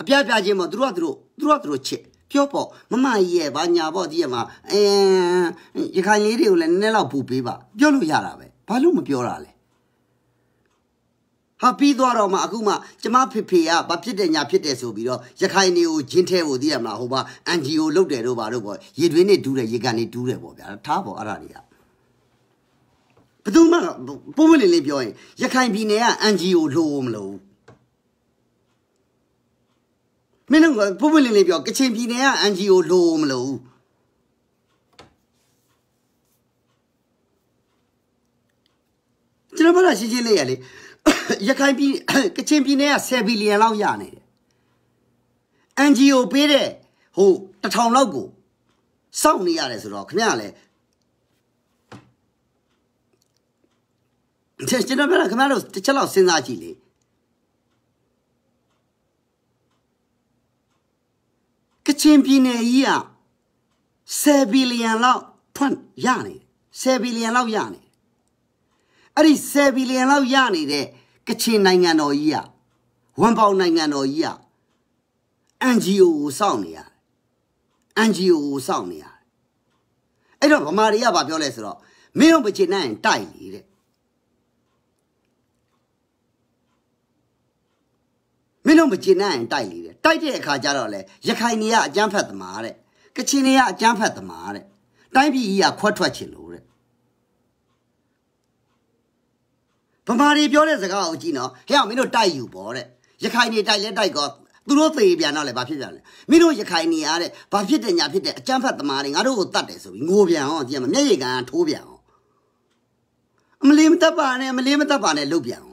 အပြပြချင်းပေါ့သူတို့ကသူတို့သူတို့ကသူတို့ချစ်ပြောပေါ့မမကြီးရဲ့ဗာညာပေါ့ဒီရမှာအင်းရခိုင်လေးတွေကိုလည်းနည်းနည်းလောက်ပူပေးပါပြောလို့ရတာပဲဘာလို့မပြောတာလဲဟာပြီးသွားတော့မှအခုမှကျမဖေဖေကဘာဖြစ်တယ်ညာဖြစ်တယ်ဆိုပြီးတော့ရခိုင်တွေကိုဂျင်းထဲကိုသိရမလားဟိုပါ NGO လုတ်တယ်တို့ဘာတို့ပေါ့ရေတွင်းတွေတူးတယ်ရေကန်တွေတူးတယ်ပေါ့ဗျာထားပေါ့အဲ့ဒါတွေကဘယ်သူမှပုံမလင်းလေးပြောရင်ရခိုင်ပြည်နယ်က NGO လို့မလို့မင်းတို့ကပုံမလင်းလေးပြောကချင်ပြည်နယ်က NGO လို့မလို့ကျွန်တော်ဘာသာရှင်းရှင်းလေးရလေရခိုင်ပြည်ကချင်ပြည်နယ်က10ဘီလီယံလောက်ရနေတယ် NGO ပေးတဲ့ဟိုတထောင်လောက်ကိုစောင့်နေရတယ်ဆိုတော့ခင်ဗျားလည်းကျွန်တော်ပြောတာခင်ဗျားတို့တစ်ချက်လောက်စဉ်းစားကြည့်လေကချင်ပြည်နယ်ကြီးက10ဘီလီယံလောက်ဖွင့်ရနေ10ဘီလီယံလောက်ရနေအဲ့ဒီ10ဘီလီယံလောက်ရနေတဲ့ကချင်နိုင်ငံတော်ကြီးကဝန်ပေါင်နိုင်ငံတော်ကြီးက NGO ကိုစောင့်နေရတယ် NGO ကိုစောင့်နေရတယ်အဲ့တော့ဗမာတွေကဗာပြောလဲဆိုတော့မင်းတို့မချင်နိုင်ရင်တိုက်လေတဲ့မင်းတို့မကျေနပ်ရင်တိုက်လေတဲ့တိုက်တဲ့အခါကျတော့လေရခိုင်နေရအကြမ်းဖက်သမားတဲ့ကချင်နေရအကြမ်းဖက်သမားတဲ့တိုင်းပြည်ကြီးကခွက်ထွက်ချင်လို့တဲ့ဗမာတွေပြောတဲ့စကားကိုကြည့်နော်ဟဲ့မင်းတို့တိုက်อยู่ပေါ့တဲ့ရခိုင်နေတိုက်လဲတိုက်ကောသူတို့သေပြန်တော့လေဘာဖြစ်ကြလဲမင်းတို့ရခိုင်နေရတဲ့ဘာဖြစ်တယ်ညာဖြစ်တယ်အကြမ်းဖက်သမားတွေငါတို့ကိုတတ်တယ်ဆိုပြီးငိုပြန်အောင်ကြည့်ရမမျက်ရည်ကန်ထိုးပြန်အောင်အမလေးမတတ်ပါနဲ့အမလေးမတတ်ပါနဲ့လုတ်ပြန်အောင်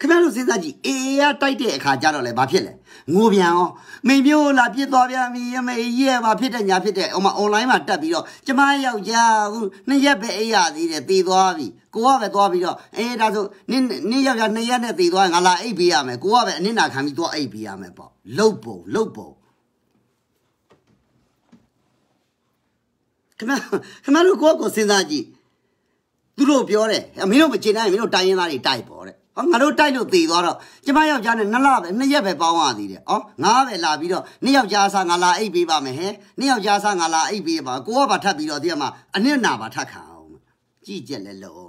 ခင်ဗျားတို့စဉ်းစားကြည့်အေရတိုက်တဲ့အခါကျတော့လေဘာဖြစ်လဲငိုပြန်ရောမိန်မျိုးလာပြစ်သွားပြန်ပြီရမေရဲ့ဘာဖြစ်တဲ့ညာဖြစ်တဲ့ဟိုမှာ online မှာတက်ပြီးတော့ကျမယောက်ျားဟိုနှစ်ရက်ပဲအေးရသေးတယ်သေသွားပြီကိုကပဲသွားပြီးတော့အေးဒါဆိုနင်းနင်းယောက်ျားနှစ်ရက်နဲ့သေသွားငါလာအိပ်ပေးရမယ်ကိုကပဲအနစ်နာခံပြီးသွားအိပ်ပေးရမယ်ပေါ့လုတ်ပုံလုတ်ပုံခင်ဗျာခင်ဗျားတို့ကိုယ့်ကိုစဉ်းစားကြည့်သူတို့ပြောတယ်မင်းတို့မကျေနပ်ရင်မင်းတို့တိုင်းရင်းသားတွေတိုက်ပေါ့တဲ့ဟောငါတို့တိုက်လို့သေသွားတော့ကျမယောက်ျားနဲ့နှစ်လပဲနှစ်ရက်ပဲပေါင်းရသေးတယ်။အော်ငါပဲလာပြီးတော့နှစ်ယောက်ျားစားငါလာအိတ်ပေးပါမယ်ဟဲ့။နှစ်ယောက်ျားစားငါလာအိတ်ပေးပါ။ကိုကပါထပ်ပြီးတော့ဒီကမှာအနှစ်နာပါထပ်ခံအောင်။ကြည်ကြက်လဲလို့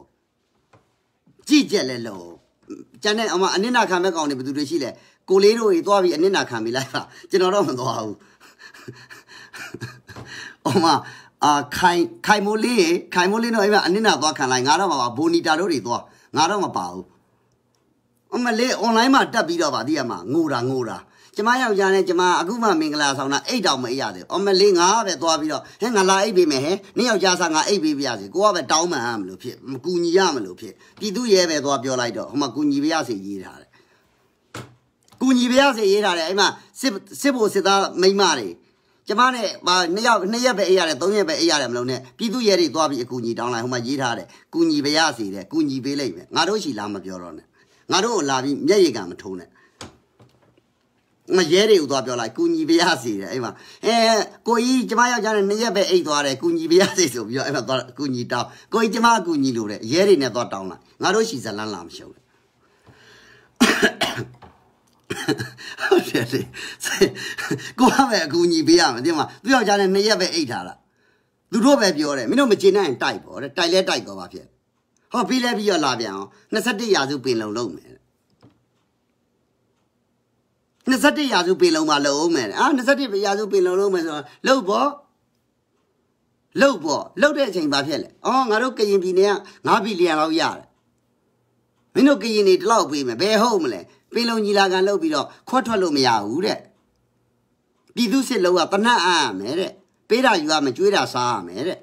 ။ကြည်ကြက်လဲလို့။ကျန်တဲ့အမအနှစ်နာခံမဲ့ကောင်တွေဘယ်သူတွေရှိလဲ။ကိုလေးတို့ကြီးသွားပြီးအနှစ်နာခံပြီးလိုက်ပါ။ကျွန်တော်တော့မသွားဘူး။အမအာခိုင်ခိုင်မိုးလေးခိုင်မိုးလေးတော့အဲ့မှာအနှစ်နာသွားခံလိုက်ငါတော့မပါဘူနီတာတို့တွေသွားငါတော့မပါဘူး။အမလေး online မှာတက်ပြီးတော့ဗာတိရမှာငိုတာငိုတာကျမယောက်ျားနဲ့ကျမအခုမှမင်္ဂလာဆောင်တာအိတ်တောင်မအိရသေးအမလေးငါပဲသွားပြီးတော့ဟဲ့ငါလာအိတ်ပေးမယ်ဟဲ့နင့်ယောက်ျားစားငါအိတ်ပေးပြရစီကိုကပဲတောင်းမှန်ရမလို့ဖြစ်မကူညီရမလို့ဖြစ်ပြည်သူရဲပဲသွားပြောလိုက်တော့ဟိုမှာကူညီပြရစီရေးထားတယ်ကူညီပြရစီရေးထားတယ်အဲ့မှာစစ်စစ်ဖို့စစ်သားမိန်းမတွေကျမနဲ့ဟာနှစ်ယောက်နှစ်ရက်ပဲအေးရတယ်သုံးရက်ပဲအေးရတယ်မလုံးနဲ့ပြည်သူရဲတွေသွားပြီးအကူအညီတောင်းလိုက်ဟိုမှာရေးထားတယ်ကူညီပေးရစီတယ်ကူညီပေးလိုက်မယ်ငါတို့ရှိလားမပြောတော့နဲ့ငါတို့ကိုလာပြီးမျက်ရည်ကမထုံးနဲ့မရဲတွေကိုသွားပြောလိုက် ကုညီပရစီတယ်အဲ့မှာအဲကိုကြီးကျမယောက်ျားနဲ့နှစ်ရက်ပဲအိတ်သွားတယ်ကုညီပရစီဆိုပြီးတော့အဲ့မှာသွားကုညီတောင်းကိုကြီးကျမကုညီလို့တယ်ရဲတွေနဲ့သွားတောင်းလိုက်ငါတို့ရှီဇလန်းလာမရှုပ်ဟုတ်တယ်လေကိုကပဲအကူညီပေးရမယ်ဒီမှာသူယောက်ျားနဲ့နှစ်ရက်ပဲအိတ်ထားတာသူတို့ပဲပြောတယ်မင်းတို့မကျေနပ်ရင်တိုက်ပေါ့တဲ့တိုက်လဲတိုက်တော့ပါဖြစ်ဟောပြီးလဲပြီးတော့လာပြန်အောင်27ရာစုပင်လုံလုံးမယ်27ရာစုပင်လုံမှာလုံအောင်မယ်အာ27ရာစုပင်လုံလုံးမယ်ဆိုတော့လှုပ်ပေါ့လှုပ်ပေါ့လှုပ်တဲ့အချိန်ဘာဖြစ်လဲအော်ငါတို့ကရင်ပြည်နယ်က9ဘီလီယံလောက်ရတယ်မင်းတို့ကရင်တွေတလောက်ပေးမယ်ဘယ်ဟုတ်မလဲပင်လုံညီလာခံလုပ်ပြီးတော့ခွတ်ထွက်လို့မရဘူးတဲ့ပြည်သူစစ်လုံးကတနတ်အားရမယ်တဲ့ပေးတာယူရမယ်ကြွေးတာစားရမယ်တဲ့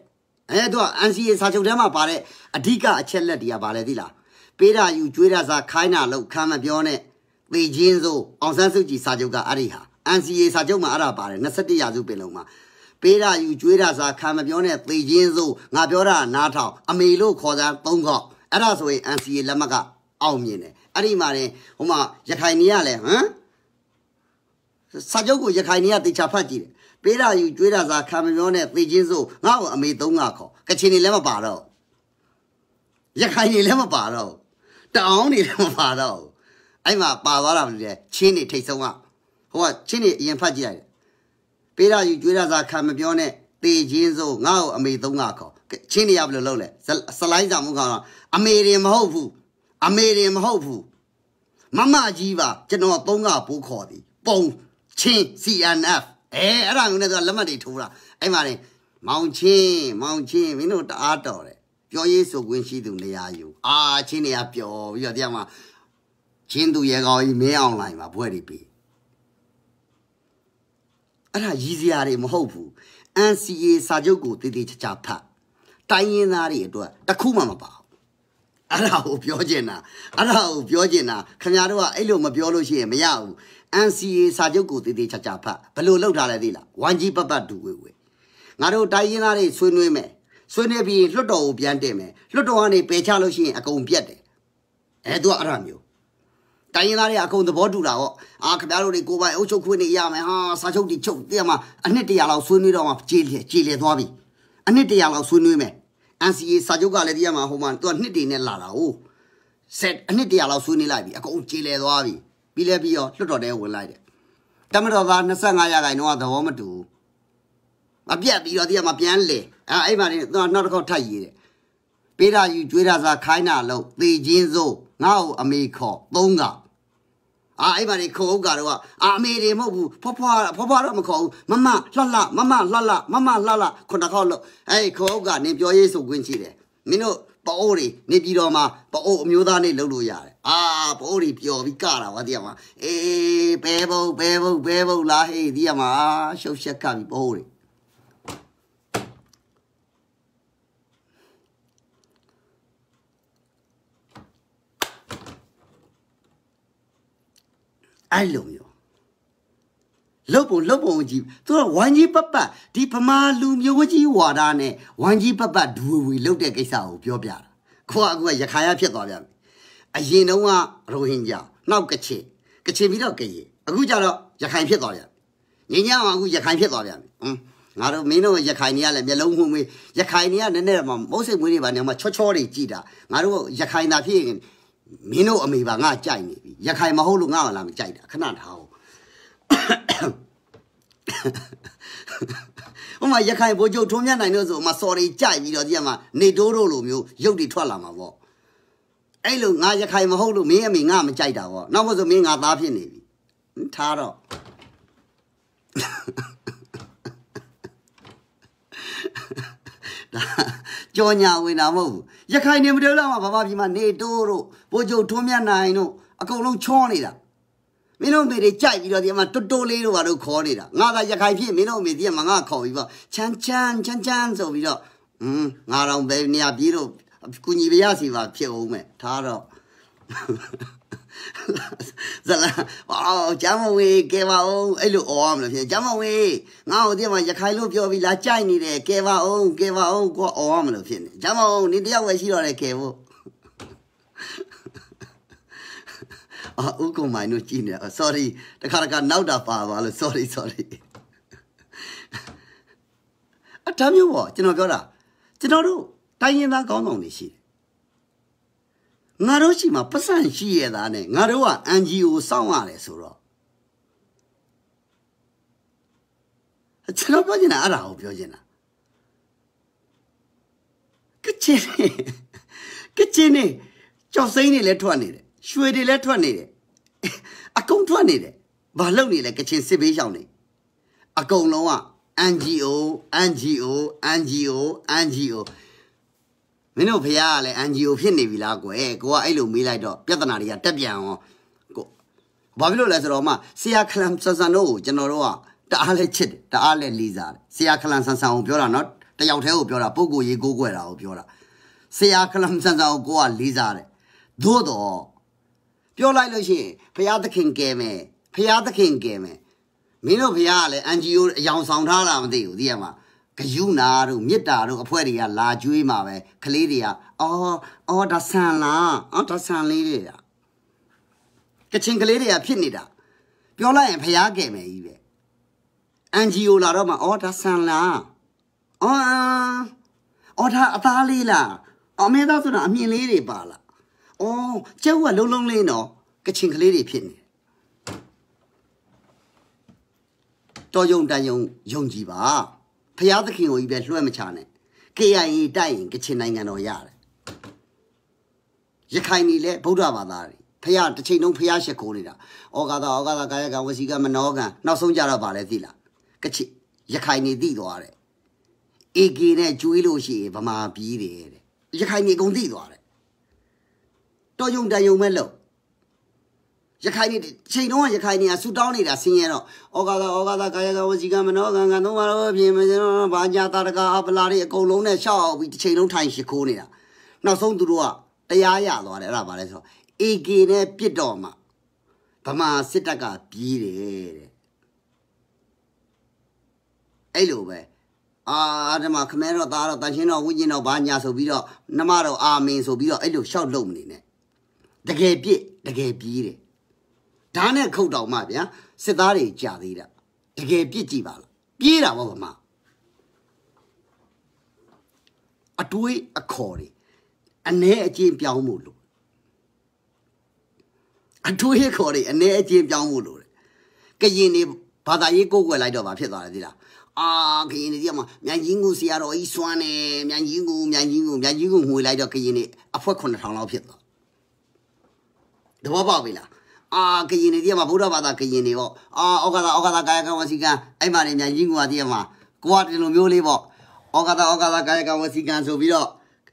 အဲသူက NCA စာချုပ်ထဲမှာပါတဲ့အဓိကအချက်လက်တွေကဘာလဲသိလားပေးတာယူကျွေးတာစားခိုင်းတာလို့ခံမပြောနဲ့ပေချင်းစိုးအောင်ဆန်းစုကြည်စာချုပ်ကအဲ့ဒီဟာ NCA စာချုပ်မှာအဲ့ဒါပါတယ်27ရာစုပင်လုံးမှာပေးတာယူကျွေးတာစားခံမပြောနဲ့ပေချင်းစိုးငါပြောတာနားထောင်အမေလို့ခေါ်တာ၃ခေါက်အဲ့ဒါဆိုရင် NCA လက်မှတ်ကအောင်မြင်တယ်အဲ့ဒီမှာတင်ဟိုမှာရခိုင်နေရလဲဟမ်စာချုပ်ကိုရခိုင်နေရတေချာဖတ်ကြည့်တယ်ပေးတာယူကျွေးတာစားခံမပြောနဲ့သေချင်းစို့ငါ့ကိုအမေသုံးငါခေါ်ကချင်နေလည်းမပါတော့ရခိုင်နေလည်းမပါတော့တောင်းနေလည်းမပါတော့အဲ့မှာပါသွားတာမလို့လေချင်းနေထိတ်ဆုံးကဟိုကချင်းနေအရင်ဖတ်ကြည့်လိုက်ပေးတာယူကျွေးတာစားခံမပြောနဲ့သေချင်းစို့ငါ့ကိုအမေသုံးငါခေါ်ချင်းနေရဘယ်လိုလုပ်လဲစလိုက်စာမှုခေါ်တော့အမေတွေမဟုတ်ဘူးအမေတွေမဟုတ်ဘူးမမကြီးပါကျွန်တော်သုံးကပိုးခေါ်သည်ပုံချင်း CNF အဲအဲ့ဒါမျိုးနဲ့သူကလက်မှတ်တွေထိုးတာအဲ့မှာနေမောင်ချင်းမောင်ချင်းမင်းတို့တအားတော်တယ်ပြောရေးဆိုခွင့်ရှိသူနေရာယူအာချင်းနေရာပျော်ပြီးတော့တရားမှာချင်းသူရေကောင်းကြီးမင်းအောင်လိုင်းမှာဘွဲ့တွေပြီးအဲ့ဒါရည်စရာတွေမဟုတ်ဘူး NCA စာချုပ်ကိုတည်တည်ချာချာဖတ်တိုင်းရင်းသားတွေအတွက်တခုမှမပါဘူးအဲ့ဒါကိုပြောချင်တာအဲ့ဒါကိုပြောချင်တာခင်ဗျားတို့ကအဲ့လိုမပြောလို့ရှိရင်မရဘူး NCA စာချုပ်ကိုတည်တည်ချာချာဖတ်ဘလို့လောက်ထားလဲသိလားဝမ်ကြီးပပတ်ဒူဝေဝေငါတို့တိုင်းရင်းသားတွေဆွေးနွေးမယ်ဆွေးနွေးပြီးလွှတ်တော်ကိုပြန်တင်မယ်လွှတ်တော်ကနေပယ်ချလို့ရှိရင်အကုန်ပြတ်တယ်အဲသူကအဲ့ဒါမျိုးတိုင်းရင်းသားတွေအကုန်သဘောတူတာပေါ့အာခင်ဗျားတို့တွေကိုပိုင်အုပ်ချုပ်ခွင့်တွေရမယ်ဟာစာချုပ်တွေချုပ်တဲ့မှာအနှစ်တရာလောက်ဆွေးနွေးတော့မှကြေလည်ကြေလည်သွားပြီအနှစ်တရာလောက်ဆွေးနွေးမယ် NCA စာချုပ်ကလည်းဒီရမှာဟိုမှာသူကနှစ်တွေနဲ့လာတာ哦ဆက်အနှစ်တရာလောက်ဆွေးနွေးလိုက်ပြီအကုန်ကြေလည်သွားပြီပြီးလဲပြီးတော့လွှတ်တော်ထဲဝင်လိုက်တယ်တမတော်သား25ရာခိုင်နှုန်းကသဘောမတူမပြတ်ပြီးတော့ဒီကမပြန်လေအဲအဲ့မှာနေတော့နောက်တစ်ခေါက်ထပ်ရေးတယ်ပေးတာယူကြွေးတာစားခိုင်းတာလို့သေချင်းစိုးငါ့ကိုအမေခေါ်သုံးကအာအဲ့မှာနေခုံဥကတော့အာအမေတွေမဟုတ်ဘူးဖွားဖွားဖွားဖွားတော့မခေါ်ဘူးမမလှလှမမလှလှမမလှလှခုနှစ်ခေါက်လို့အဲ့ခုံဥကနေပြောရေးဆိုခွင့်ရှိတယ်မင်းတို့ပအိုးတွေနေပြည်တော်မှာပအိုးအမျိုးသားနေလှုပ်လို့ရတယ်အာပိုးတွေပျော်ပြီးကတာပါဒီကမှာအေးဘဲဘုံဘဲဘုံဘဲဘုံလားဟေးဒီကမှာရှုပ်ရှက်ကပြီးပိုးတွေိုက်လိုမျိုးလုတ်ပုံလုတ်ပုံကြီးသူကဝမ်ကြီးပပတ်ဒီဗမာလူမျိုးကြီးဝါဒနဲ့ဝမ်ကြီးပပတ်ဒူဝီလုတ်တဲ့ကိစ္စကိုပြောပြတာကိုကအခုကရခိုင်ရဖြစ်သွားပြန်ပြီအရင်တုန်းကရိုဟင်ဂျာနောက်ကချင်ကချင်ပြီးတော့ကရင်အခုကျတော့ရခိုင်ဖြစ်သွားပြန်ညီညာကအခုရခိုင်ဖြစ်သွားပြန်ဟွန်းငါတို့မင်းတို့ရခိုင်တွေကလည်းမျက်လုံးမှုမေးရခိုင်တွေကနည်းနည်းမှမုတ်စိတ်မွေးတွေပါနေမှာချောချောတွေကြည်တာငါတို့ရခိုင်သာဖြစ်ရင်မင်းတို့အမေပါငါကြိုက်နေပြီရခိုင်မဟုတ်လို့ငါ့လာမကြိုက်တာခဏထားအောင်ဟိုမှာရခိုင်ဘိုးချုပ်ထုံးမြတ်နိုင်လို့ဆိုဟိုမှာစော်တွေကြိုက်ပြီးတော့ဒီမှာနေတိုးတို့လိုမျိုးရုပ်တွေထွက်လာမှာပေါ့အဲ့လိုငါရခိုင်မဟုတ်လို့မင်းအမေငါမကြိုက်တာပေါ့နောက်မှဆိုမင်းငါသားဖြစ်နေပြီထားတော့ကြော်ညာဝင်တာမဟုတ်ဘူးရခိုင်နေမတော်လာမှာဘာဘာပြီမှာနေတိုးတို့ဘိုးကျုံထွန်းမြတ်နိုင်တို့အကုန်လုံးချောနေတာမင်းတို့မေတွေကြိုက်ပြီးတော့ဒီမှာတွတ်တိုးလေးတို့ဘာတို့ခေါ်နေတာငါသာရခိုင်ဖြစ်မင်းတို့မေဒီမှာငါခေါ်ပြီးပေါ့ချမ်းချမ်းချမ်းချမ်းဆိုပြီးတော့อืมငါတော့ဘယ်နေရာပြေးတော့ကူညီပြရစီပါဖြစ်အောင်မယ်ဒါတော့ဇလာအော်ဂျမဝေကဲပါအောင်အဲ့လိုအော်ရမလားဖြစ်ဂျမဝေငါ့ကိုဒီမှာရခိုင်လို့ပြောပြီးလာကြိုက်နေတယ်ကဲပါအောင်ကဲပါအောင်ကိုအော်ရမလားဖြစ်နေဂျမအောင်နင်တယောက်ပဲရှိတော့တယ်ကဲဖို့အာဥက္ကုံမိုင်တို့ကြည့်နေ sorry တခါတခါနောက်တာပါပါလို့ sorry sorry အတမ်းမျိုးပေါ့ကျွန်တော်ပြောတာကျွန်တော်တို့တိုင်းရင်းသားကောင်းဆောင်တွေရှိတယ်ငါတို့ရှိမှပတ်စံရှိရတာနဲ့ငါတို့က NGO စောင့်ရတယ်ဆိုတော့ကျွန်တော်ပြောချင်တာအဲ့ဒါကိုပြောချင်တာကချင်ကချင်နေကြောက်စိမ့်တွေလည်းထွက်နေတယ်ရွှေတွေလည်းထွက်နေတယ်အကုန်ထွက်နေတယ်ဘာလုပ်နေလဲကချင်စစ်ဘေးရှောင်နေအကုန်လုံးက NGO NGO NGO NGO မင်းတို့ဖះကလည်း NGO ဖြစ်နေပြီလားကွယ်ကိုကအဲ့လိုမေးလိုက်တော့ပြဿနာတွေကတက်ပြန်အောင်ကိုဘာဖြစ်လို့လဲဆိုတော့မှဆရာခလန်ဆန်ဆန်တို့ကိုကျွန်တော်တို့ကတအားလဲချစ်တယ်တအားလဲလေးစားတယ်ဆရာခလန်ဆန်ဆန်ကိုပြောတာနော်တယောက်တည်းကိုပြောတာပုံကိုရေးကိုကွယ်တာကိုပြောတာဆရာခလန်ဆန်ဆန်ကိုကိုကလေးစားတယ်သို့တော့ပြောလိုက်လို့ရှိရင်ဖះသခင်ကဲမယ်ဖះသခင်ကဲမယ်မင်းတို့ဖះကလည်း NGO အယောင်ဆောင်ထားတာမသိဘူးသိရမှာဂယုနာတို့မေတ္တာတို့အဖွဲတွေကလာကျွေးมาပဲကလေးတွေကအော်အော်ဒါဆန်လားအော်ဒါဆန်လေးတွေကကချင်ကလေးတွေကဖြစ်နေတာပြောလိုက်ရင်ဖျားကယ်မယ်ကြီးပဲအန်ဂျီယိုလာတော့မှအော်ဒါဆန်လားအော်အော်ဒါအသားလေးလားအမေသားဆိုတာအမြင်လေးတွေပါလားအော်ကျဲကလုံးလုံးလေးနော်ကချင်ကလေးတွေဖြစ်နေတော်ယုံတန်ယုံယုံကြည်ပါဖျားသခင်ကိုကြီးပဲလွှဲမချနဲ့ KIA တိုက်ရင်ကချင်နိုင်ငံတော်ရတယ်ရခိုင်နေလဲဗုဒ္ဓဘာသာတွေဖះတစ်ချိန်လုံးဖះရှက်ခိုးနေတာဩကာသဩကာသကာယကံဝစီကမနောကံနောက်ဆုံးကြတော့ဗာလဲသိလားကချစ်ရခိုင်နေသိသွားတယ်အေကေနဲ့ကျွေးလို့ရှိရင်ဗမာပြီးတယ်တဲ့ရခိုင်နေကုန်သိသွားတယ်တော်ယုံတန်ယုံမဲ့လို့ရခိုင်နေချိန်တုန်းကရခိုင်နေကဆူတောင်းနေတာဆင်းရဲတော့ဩဃာသာဩဃာသာကာယကဝစီကမနောကံကံသုံးပါတော့ပြင်မစင်တော့ဘာညာတာတကအပလာတွေအကုန်လုံးနဲ့ရှောက်အောင်ပြီးတစ်ချိန်လုံးထိုင်ရှိခိုးနေတာနောက်ဆုံးသူတို့ကတရားရသွားတယ်အဲ့ဒါပါလဲဆိုတော့ AK နဲ့ပြစ်တော်မှာဗမာစစ်တပ်ကပြေးတယ်တဲ့အဲ့လိုပဲအာအဓမ္မခမဲတော့သားတော့တန်ရှင်တော့ဝိညာဉ်တော့ဘာညာဆိုပြီးတော့နှမတော့အာမင်ဆိုပြီးတော့အဲ့လိုရှောက်လုံနေနဲ့တကယ်ပြစ်တကယ်ပြေးတယ်ဓာတ်နဲ့ခုတ်တော်မှဗျာစစ်သားတွေကြာသေးတာတကယ်ပြစ်ကြည့်ပါလားပြေးတာပေါ့ဗမာအတွေးအခေါ်တွေအ ਨੇ အကျင်းပြောင်းမှုလို့အတွေးအခေါ်တွေအ ਨੇ အကျင်းပြောင်းမှုလို့ကရင်တွေဘာသာရေးကိုယ်ွယ်လိုက်တော့ဗာဖြစ်သွားတယ်ဒီလားအာကရင်တွေဒီမှာမြန်ကြီးငူဆရာတော်ကြီးစွမ်းတယ်မြန်ကြီးငူမြန်ကြီးငူမြန်ကြီးငူငွေလိုက်တော့ကရင်တွေအဖွဲ9000လောက်ဖြစ်သွားတဘောပေါက်ပြီလားအာကရင်တွေတည်းမှာဗုဒ္ဓဘာသာကရင်တွေပေါ့အာဩဃာသာဩဃာသာကာယကံဝစီကံအဲ့မှာနေမြန်ရင်းကွာတည်းမှာကိုကဒီလိုမျိုးလေးပေါ့ဩဃာသာဩဃာသာကာယကံဝစီကံဆိုပြီးတော့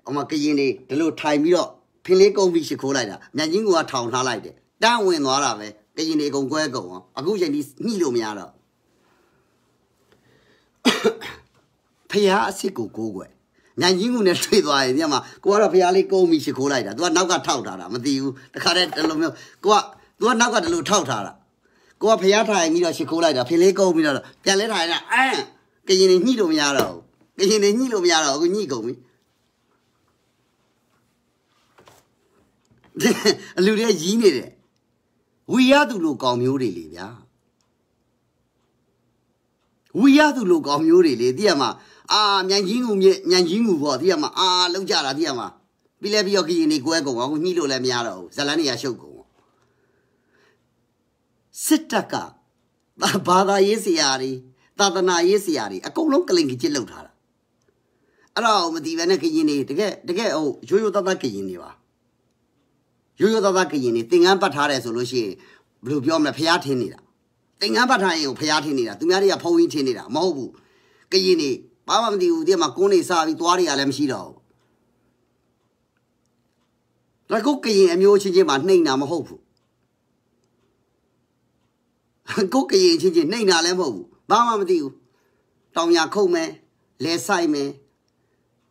အမကရင်တွေဒီလိုထိုင်ပြီးတော့ဖင်းလေးကုန်ပြီးရှခိုးလိုက်တာမြန်ရင်းကွာထောင်ထားလိုက်တယ်တန့်ဝင်သွားတာပဲကရင်တွေအကုန်ကွဲကုန်အောင်အခုချိန်ဒီညှိလို့မရတော့ဖះအစ်စ်ကိုကိုးကွယ်ညံကြီးကူနဲ့တွေ့သွားရင်ညမှာကိုကတော့ဖះလေးကုန်းပြီးရှခိုးလိုက်တာ तू ကနောက်ကထောက်ထားတာမသိဘူးတခါတည်းဒီလိုမျိုးကိုကသူကနောက်ကတလူထောက်ထားတာကိုကဖျားထိုင်ပြီးတော့ရှ िख ိုးလိုက်တာဖင်လေးကုန်းပြီးတော့ပြန်လဲထိုင်တာအမ်ကရင်နေညှိလို့မရတော့ဘူးကရင်နေညှိလို့မရတော့ဘူးညှိကုန်ပြီအလူတွေရီးနေတယ်ဝီရသူလိုကောင်မျိုးတွေလေဗျာဝီရသူလိုကောင်မျိုးတွေလေတိရမှာအာမြန်ကြီးငူမြက်မြန်ကြီးငူပေါ့တိရမှာအာလောက်ကြတာတိရမှာပြီးလဲပြီးတော့ကရင်နေကွဲကုန်အောင်ညှိလို့လည်းမရတော့ဘူးဇလန်းနေရရှုပ်ကုန်စစ်တပ်ကဘာသာရေးဆရာတွေသာသနာရေးဆရာတွေအကုန်လုံးကလင်ကြီးကျစ်လောက်ထားတာအဲ့ဒါကိုမသိဘဲနဲ့ခရင်တွေတကယ်တကယ်ဟုတ်ရိုးရိုးသားသားခရင်တွေပါရိုးရိုးသားသားခရင်တွေသင်္ကန်းပတ်ထားတယ်ဆိုလို့ရှိရင်ဘယ်လိုပြောမလဲဖျားထင်းနေတာသင်္ကန်းပတ်ထားရင်ကိုဖျားထင်းနေတာသူများတွေကဖုံးကြီးထင်းနေတာမဟုတ်ဘူးခရင်တွေဘာမှမသိဘူးဒီမှာကုန်းတွေစားပြီးသွားတွေကလည်းမရှိတော့ဘူးလက်ကုတ်ကရင်အမျိုးချင်းချင်းမှာနှိမ့်တာမဟုတ်ဘူးကိုကရင်ချင်းချင်းနှိမ့်တာလည်းမဟုတ်ဘူးဘာမှမသိဘူးတောင်ရခုတ်မယ်လဲဆိုင်မယ်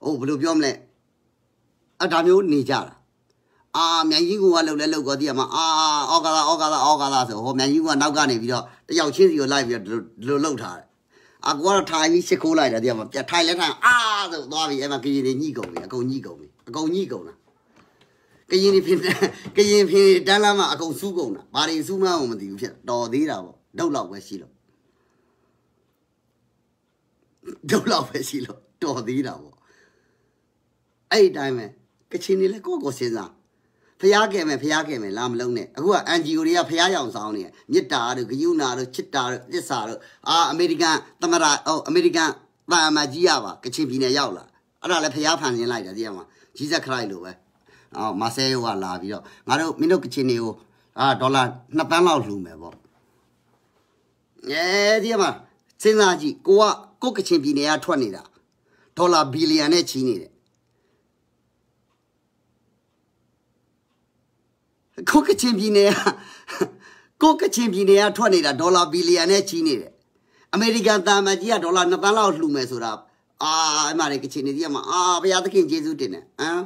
ဟိုဘယ်လိုပြောမလဲအဒါမျိုးနေကြတာအာမြန်ကြီးကလည်းလည်းလောက်ကတည်းကမှအာအော်ကာလာအော်ကာလာအော်ကာလာဆိုဟောမြန်ကြီးကနောက်ကနေပြီးတော့တယောက်ချင်းစီကိုလိုက်ပြီးတော့ဒီလိုလှုပ်ထားတယ်အကွာတော့ထိုင်ပြီးရှစ်ခိုးလိုက်တယ်တည်းကမှပြထိုင်လဲထိုင်အာဆိုသွားပြီးအဲ့မှာကရင်တွေညှိကုန်ပြီအကုန်ညှိကုန်ပြီအကုန်ညှိကုန်တာကရင်နေဖင်ကရင်ဖင်တန်းလာမှအကုန်စူးကုန်တာဘာတွေစူးမှန်းမသိဘူးဖြစ်တော်သေးတာပေါ့ဒုတ်လောက်ပဲရှိလို့ဒုတ်လောက်ပဲရှိလို့တော်သေးတာပေါ့အဲ့ဒီတိုင်းပဲကချင်နေလဲကိုယ့်ကိုစဉ်းစားဖျားခဲ့မယ်ဖျားခဲ့မယ်လာမလုံးနဲ့အခုက NGO တွေကဖျားရောင်ဆောင်နေမြစ်တာတို့ဂယုနာတို့ချစ်တာတို့သစ္စာတို့အာအမေရိကန်သမရာဟိုအမေရိကန်ဗမာကြီးရပါကချင်ပြည်နယ်ရောက်လာအဲ့ဒါလည်းဖျားဖန်ရင်းလိုက်တာဒီကမှာဂျီဇက်ခရိုက်လိုပဲအော်မာဆဲယိုကလာပြီးတော့ငါတို့မင်းတို့ကချင်တွေကိုအာဒေါ်လာ2ပန်းလောက်လှူမယ်ပေါ့အဲဒီမှာစဉ်းစားကြည့်ကိုကကိုကချင်ပြည်နယ်ကထွက်နေတာဒေါ်လာဘီလီယံနဲ့ချီးနေတယ်ကိုကချင်ပြည်နယ်ကကိုကချင်ပြည်နယ်ကထွက်နေတာဒေါ်လာဘီလီယံနဲ့ချီးနေတယ်အမေရိကန်တာမန်ကြီးကဒေါ်လာ2ပန်းလောက်လှူမယ်ဆိုတာအာအဲ့မှာလေကချင်နေဒီကမှာအာဘုရားသခင်ယေရှုတင်တယ်ဟမ်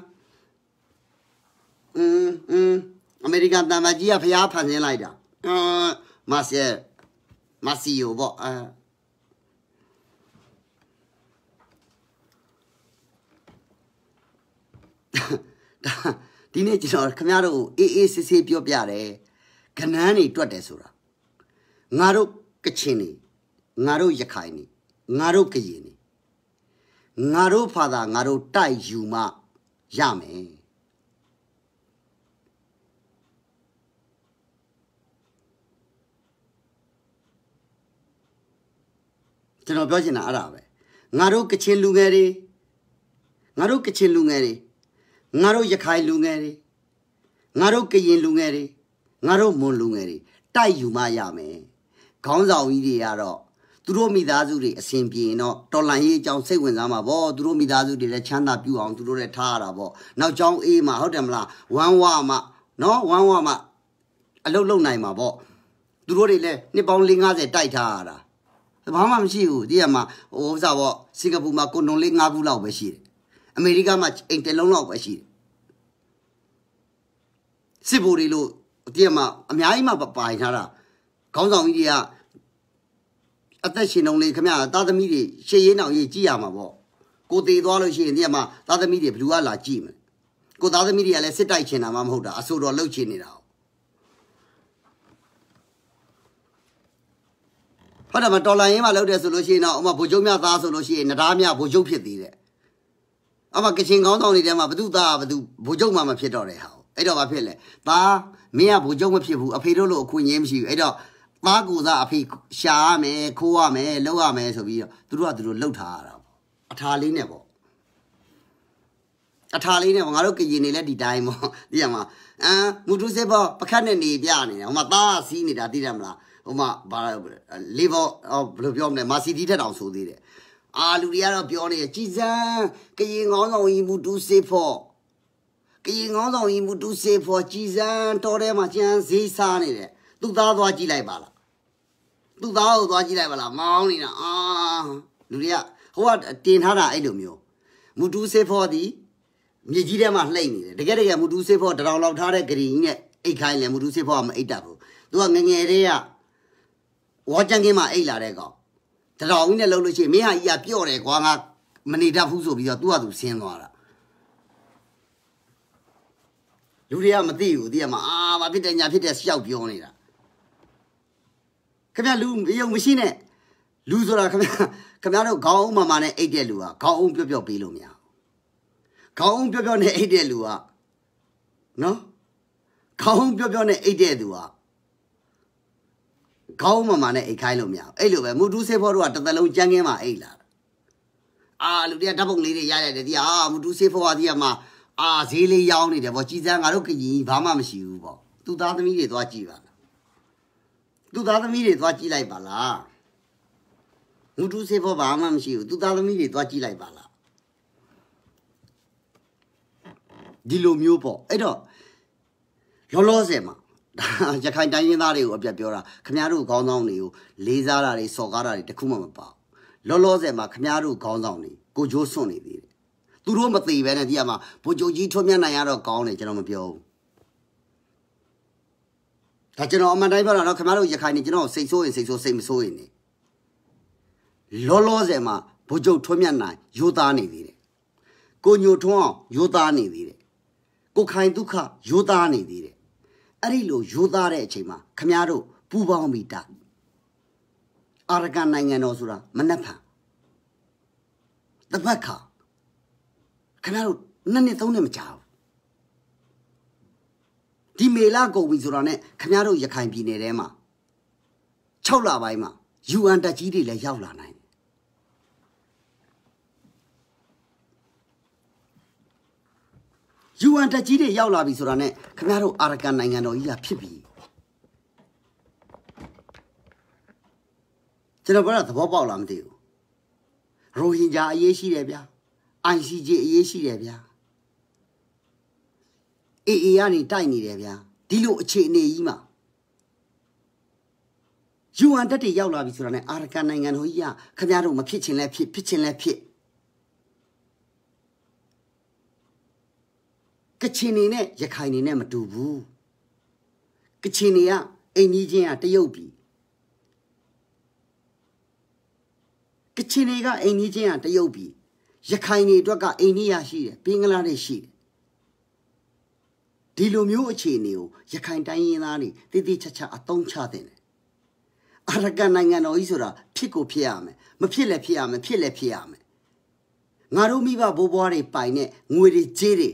အင်းအင်းအမေရိကန်တမကြီးကဖျားဖန်ဆင်းလိုက်တာအင်းမဆဲမစီယိုပေါ့အဲဒီနေ့ကျွန်တော်ခင်ဗျားတို့ကိုအေးအေးဆေးဆေးပြောပြတယ်ကနန်းတွေတွက်တယ်ဆိုတာငါတို့ကချင်နေငါတို့ရခိုင်နေငါတို့ကရင်နေငါတို့ဖာသာငါတို့တိုက်ယူမှရမယ်ကျွန်တော်ပြောချင်တာအဲ့ဒါပဲငါတို့ကချင်လူငယ်တွေငါတို့ကချင်လူငယ်တွေငါတို့ရခိုင်လူငယ်တွေငါတို့ကရင်လူငယ်တွေငါတို့မွန်လူငယ်တွေတိုက်ယူမရမယ်ခေါင်းဆောင်ကြီးတွေကတော့သူတို့မိသားစုတွေအစဉ်ပြေရင်တော့တော်လန်ရေးအကြောင်းစိတ်ဝင်စားမှာပေါ့သူတို့မိသားစုတွေလည်းချမ်းသာပြုအောင်သူတို့လည်းထားရတာပေါ့နောက်ကြောင်းအေးမှာဟုတ်တယ်မလားဝမ်းဝမှာနော်ဝမ်းဝမှာအလုတ်လုံနိုင်မှာပေါ့သူတို့တွေလည်းနှစ်ပေါင်း50တိုက်ထားရတာဘာမှမရှိဘူးဒီကမှာဟိုဥစားပေါ့စင်ကာပူမှာကွန်ဒွန်လေး၅ခုလောက်ပဲရှိတယ်အမေရိကမှာအိမ်တစ်လုံးလောက်ပဲရှိတယ်စစ်ဘိုလ်တွေလို့ဒီကမှာအများကြီးမှပိုင်ထားတာခေါင်းဆောင်ကြီးတွေကအသက်ရှင်လုံးလေးခမရသားသမီးတွေရှေ့ရင်းအောင်ရေးကြည့်ရမှာပေါ့ကိုသေးသွားလို့ရှိရင်ဒီကမှာသားသမီးတွေဘယ်သူကလာကြည့်မလဲကိုသားသမီးတွေကလည်းစစ်တိုက်ချင်တာမှမဟုတ်တာအဆိုတော်လှုပ်ချင်နေတာဟုတ်တယ်မတော်လိုင်းရင်မှာလောက်တယ်ဆိုလို့ရှိရင်တော့ဥမာဗိုလ်ချုပ်မြသားဆိုလို့ရှိရင်နဒါမြဗိုလ်ချုပ်ဖြစ်သေးတယ်အမကချင်ကောင်းဆောင်တွေထဲမှာဘသူသားဘသူဗိုလ်ချုပ်မှမဖြစ်တော့တဲ့ဟာအဲ့တော့ဘာဖြစ်လဲသားမင်းကဗိုလ်ချုပ်မဖြစ်ဘူးအဖေတို့လိုအခွင့်အရေးမရှိဘူးအဲ့တော့သားကိုစားအဖေရှာရမယ်ခိုးရမယ်လောက်ရမယ်ဆိုပြီးတော့သူတို့ကသူတို့လှုပ်ထားရတာပေါ့အထာလေးနဲ့ပေါ့အထာလေးနဲ့ငါတို့ကရင်နေလဲဒီတိုင်းပေါ့ဒီကမှာအမ်မူတူစစ်ပေါ့ပခတ်နဲ့နေပြနေတာဟိုမှာသားစီးနေတာသိတယ်မလားဟိုမှာဘာ level ဘယ်လိုပြောမလဲမာစီဒီထက်တောင်ဆိုသေးတယ်အာလူတွေကတော့ပြောနေကြည်စံကရင်ကောင်းဆောင်ကြီးမူတူးစေဖို့ကရင်ကောင်းဆောင်ကြီးမူတူးစေဖို့ကြည်စံတော်ထဲမှာကျန်းဈေးစားနေတယ်သူ့သားသွားကြည့်လိုက်ပါလားသူ့သားကိုသွားကြည့်လိုက်ပါလားမောင်းနေတာအာလူတွေကဟိုကတင်ထားတာအဲ့လိုမျိုးမူတူးစေဖို့ဒီမြေကြီးထဲမှာလှိမ့်နေတယ်တကယ်တကယ်မူတူးစေဖို့တရောင်လောက်ထားတဲ့ဂရီကြီးနဲ့အိတ်ခိုင်းလဲမူတူးစေဖို့ကမအိတ်တတ်ဘူးသူကငငယ်တည်းကဝါကြံကင်းမှာအိတ်လာတဲ့ကောင်တတော်ဦးနဲ့လှုပ်လို့ရှိရင်မင်းဟာကြီးကပြော့တယ်ကွာငါမနေတတ်ဘူးဆိုပြီးတော့သူ့ဟာသူဆင်းသွားတာလူတွေကမသိဘူးဒီကမှာအာဘာဖြစ်တယ်ညာဖြစ်တယ်ရှောက်ပြောနေတာခင်ဗျလူယုံမရှိနဲ့လူဆိုတာခင်ဗျခင်ဗျားတို့ခေါင်းအုံးမမာနဲ့အိတ်တဲ့လူကခေါင်းအုံးပြော့ပြော့ပေးလို့မရခေါင်းအုံးပြော့ပြော့နဲ့အိတ်တဲ့လူကနော်ခေါင်းအုံးပြော့ပြော့နဲ့အိတ်တဲ့သူကခေါင်းမမာနဲ့အိတ်ခိုင်းလို့မရဘူးအဲ့လိုပဲမူတူးဆေးဖို့တို့ကတစ်သလုံးကြမ်းကင်းမှအိတ်လာအာလူတွေကဓာတ်ပုံလေးတွေရရတယ်ဒီအာမူတူးဆေးဖို့ကဒီကမှအာဈေးလေးရောင်းနေတယ်ဗောကြည်စမ်းငါတို့ကကြီးဘာမှမရှိဘူးဗောသူ့သားသမီးတွေသွားကြည့်ပါလားသူ့သားသမီးတွေသွားကြည့်လိုက်ပါလားမူတူးဆေးဖို့ဘာမှမရှိဘူးသူ့သားသမီးတွေသွားကြည့်လိုက်ပါလားဒီလိုမျိုးပေါ့အဲ့တော့လောလောဆယ်မှာရခိုင်တိုင်းရင်းသားတွေကိုအပြတ်ပြောတာခမရတို့ခေါင်းဆောင်တွေကိုလေးစားတာတွေစော်ကားတာတွေတခုမှမပါလောလောဆယ်မှာခမရတို့ခေါင်းဆောင်တွေကိုကြိုးစွန့်နေသေးတယ်သူတို့မသေးပဲနဲ့ဒီကမှာဘိုလ်ချုပ်ကြီးထွတ်မြတ်နိုင်ရတော့ကောင်းတယ်ကျွန်တော်မပြောဘူးဒါကျွန်တော်အမှန်တိုင်းပြောတာနော်ခမရတို့ရခိုင်နေကျွန်တော်စိတ်ဆိုးရင်စိတ်ဆိုးစိတ်မဆိုးရင်နေလောလောဆယ်မှာဘိုလ်ချုပ်ထွတ်မြတ်နိုင်ယူသားနေသေးတယ်ကိုညိုထွန်းအောင်ယူသားနေသေးတယ်ကိုခိုင်ဒုက္ခယူသားနေသေးတယ်အဲ့ဒီလိုရိုးသားတဲ့အချိန်မှာခမားတို့ပူပေါင်းမိတာအာရကန်နိုင်ငံတော်ဆိုတာမနှက်ဖန်တပတ်ခါခမားတို့နှစ်နှစ်သုံးနှစ်မကြာဘူးဒီမေလာကုန်ပြီဆိုတာနဲ့ခမားတို့ ရခိုင်ပြည်နယ်ထဲမှာ6လပိုင်းမှာ UN တက်ကြီးတွေလည်းရောက်လာနိုင် UN တက်ကြီးတွေရောက်လာပြီဆိုတာနဲ့ခင်ဗျားတို့အာရကန်နိုင်ငံတော်ကြီးကဖြစ်ပြီကျွန်တော်ကတော့သဘောပေါက်လားမသိဘူးရိုဟင်ဂျာအရေးရှိတယ်ဗျာ ICJ အရေးရှိတယ်ဗျာ AA ကနေတိုက်နေတယ်ဗျာဒီလိုအခြေအနေကြီးမှာ UN တက်တွေရောက်လာပြီဆိုတာနဲ့အာရကန်နိုင်ငံတော်ကြီးကခင်ဗျားတို့မဖြစ်ချင်လဲဖြစ်ဖြစ်ချင်လဲဖြစ်ကချင်နေနဲ့ရခိုင်နေနဲ့မတူဘူးကချင်နေကအိမ်ကြီးချင်းကတရုတ်ပြည်ကချင်တွေကအိမ်ကြီးချင်းကတရုတ်ပြည်ရခိုင်တွေအတွက်ကအိန္ဒိယရှိတယ်ဘင်္ဂလားဒေ့ရှိတယ်ဒီလိုမျိုးအခြေအနေကိုရခိုင်တိုင်းရင်းသားတွေတည်တည်ချာချာအသုံးချတင်တယ်အာရကန်နိုင်ငံတော်ကြီးဆိုတာဖြစ်ကိုဖြစ်ရမယ်မဖြစ်လည်းဖြစ်ရမယ်ဖြစ်လည်းဖြစ်ရမယ်ငါတို့မိဘဘိုးဘွားတွေပိုင်တဲ့ငွေတွေကြေးတွေ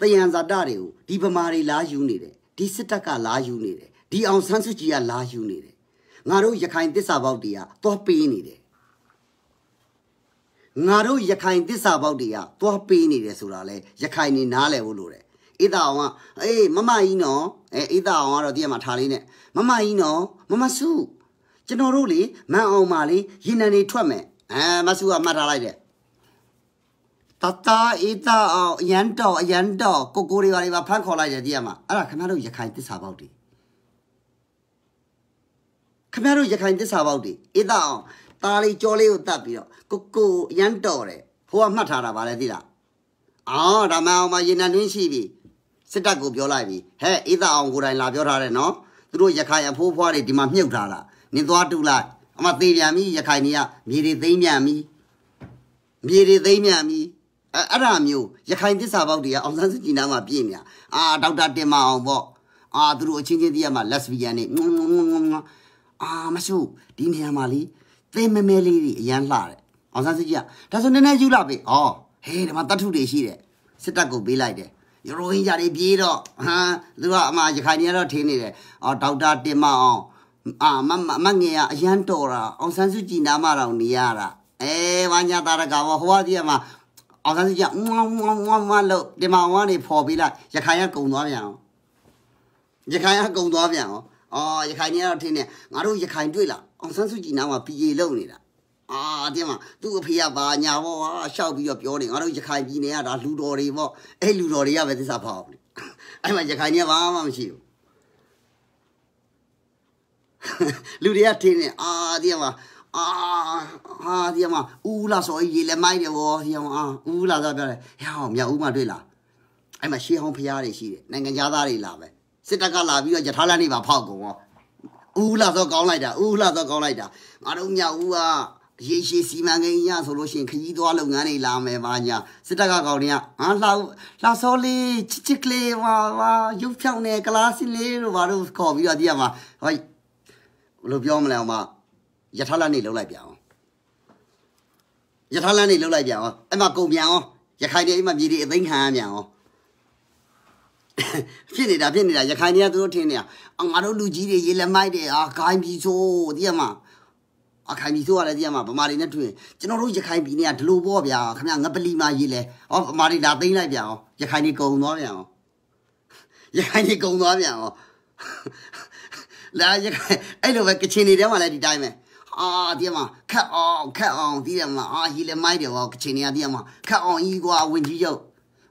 တယံဇာတတွေကိုဒီဗမာတွေလာယူနေတယ်ဒီစစ်တပ်ကလာယူနေတယ်ဒီအောင်ဆန်းစုကြည်ကလာယူနေတယ်ငါတို့ရခိုင်တစ္ဆာပေါက်တွေကသွားပေးနေတယ်ငါတို့ရခိုင်တစ္ဆာပေါက်တွေကသွားပေးနေတယ်ဆိုတာလဲရခိုင်နေနားလဲဖို့လိုတယ်အေးတာအောင်ကအေးမမကြီးနော်အဲအေးတာအောင်ကတော့ဒီမှာထားလေးနဲ့မမကြီးနော်မမစုကျွန်တော်တို့လေမန်အောင်ပါလေရင်နံနေထွက်မယ်အဲမဆုကမှတ်ထားလိုက်တယ်တတာအေးတာအောင်အရန်တော်အရန်တော်ကိုကိုတွေပါတွေပါဖန်ခေါ်လိုက်တယ်ဒီကမှာအဲ့ဒါခင်ဗျားတို့ရခိုင်တစ္ဆာပေါက်တွေခင်ဗျားတို့ရခိုင်တစ္ဆာပေါက်တွေအေးတာအောင်ตาလေးကြောလေးကိုတတ်ပြီးတော့ကိုကိုအရန်တော်တယ်ဟိုကမှတ်ထားတာဗါလဲသိလားအော်ဒါမှအောင်မရေနံတွင်းရှိပြီစစ်တပ်ကိုပြောလိုက်ပြီဟဲ့အေးတာအောင်ကိုတိုင်လာပြောထားတယ်နော်သူတို့ရခိုင်အဖိုးဖွားတွေဒီမှာမြုပ်ထားတာနင်သွားတူလိုက်အမသေးပြန်ပြီရခိုင်တွေကမြေတွေသိမ့်ပြန်ပြီမြေတွေသိမ့်မြန်ပြီအဲ့ဒါမျိုးရခိုင်သစ္စာပေါက်တွေကအောင်ဆန်းစစ်ကြည်နာမှာပြည့်နေတာအာဒေါက်တာတင်မအောင်ပေါ့အာသူတို့အချင်းချင်းတည်းကမှလက်စဗီယန်နေငုံငုံငုံငုံအာမရှုဒီနေရာမှာလေသင်မဲမဲလေးတွေအရန်လှတယ်အောင်ဆန်းစစ်ကြည်ကဒါဆိုနည်းနည်းယူလာပြီဩဟေးဒီမှာတတ်ထုတွေရှိတယ်စစ်တပ်ကိုပေးလိုက်တယ်ရိုဟင်ဂျာတွေပြေးတော့ဟမ်သူကအမရခိုင်တွေကတော့ထင်းနေတယ်အော်ဒေါက်တာတင်မအောင်အာမမငယ်ရအရန်တော်တာအောင်ဆန်းစုကြည်နာမတော်နေရတာအဲဝါညာတာရကဘောဟိုကဒီမှာအောင်ဆန်းစုကြည်ဝမ်ဝမ်ဝမ်ဝမ်လို့ဒီမောင်ဝါနေဖော်ပြီးလိုက်ရခိုင်ကကုံသွားပြန်အောင်ရခိုင်ကကုံသွားပြန်အောင်အော်ရခိုင်နေတော့ထင်းနေငါတို့ရခိုင်တွေ့လားအောင်ဆန်းစုကြည်နားမှာပြည်ရေလုံနေတာအာဒီမှာသူ့အဖေကဘာညာဘောဟာရှောက်ပြီးတော့ပြောနေငါတို့ရခိုင်ပြည်နယ်ကဒါလူတော်တွေပေါ့အဲ့လူတော်တွေကပဲသစ္စာဖောက်တယ်အဲ့မှာရခိုင်ကဘာမှမရှိဘူးလူတွေကထင်းနေအာဒီမှာအာဟာဒီမှာဦးလာဆိုရေလည်းမိုက်တယ်ဗောဒီမှာအာဦးလာဆိုပြောတယ်ဟဲ့ဟောမြောက်ဦးမှာတွေ့လားအဲ့မှာရှေးဟောင်းဖျားတွေရှိတယ်နိုင်ငံသားတွေလာပဲစစ်တပ်ကလာပြီးတော့ယထာလန်းတွေပါဖောက်ကုန်ရောဦးလာဆိုကောင်းလိုက်တာဦးလာဆိုကောင်းလိုက်တာငါတို့မြောက်ဦးကရေရှည်စီမံကိန်းရဆိုလို့ရှိရင်ခကြီးသွားလုပ်ငန်းတွေလာမယ်ပါညာစစ်တပ်ကကောင်တွေကဟာလှလှစောလေးချစ်ချစ်ကလေးဟာဟာရုပ်ဖြောင်းနေကလားစင်လေးတို့ဘာလို့ခေါ်ပြီးတော့ဒီကမှာဟိုဘယ်လိုပြောမလဲအောင်မယထာလနေလှုပ်လိုက်ပြန်အောင်ယထာလနေလှုပ်လိုက်ပြန်အောင်အဲ့မှာကုံပြန်အောင်ရခိုင်တွေအိမ်မှာမြေတွေအသိခံရမြန်အောင်ဖြစ်နေတာဖြစ်နေတာရခိုင်တွေကသူတို့ထင်းနေတာငါတို့လူကြီးတွေရေလက်မိုက်တွေအာခိုင်ပြီးဆိုတည်ရမှာအခိုင်ပြီးဆိုရတယ်တည်ရမှာဗမာတွေနဲ့တွေ့ကျွန်တော်တို့ရခိုင်ပြည်เนี่ยဒီလိုပေါ့ဗျာခင်ဗျငပလီမာရေလဲဟောဗမာတွေလာသိမ်းလိုက်ပြန်အောင်ရခိုင်တွေကုံသွားပြန်အောင်ရခိုင်တွေကုံသွားပြန်အောင်လာရခိုင်အဲ့လိုပဲကချင်တွေထဲမှာလည်းဒီတိုင်းပဲ啊，爹妈，看啊，看啊，爹妈，啊，伊连卖的哦，天年爹妈，看啊，伊个啊，温州叫，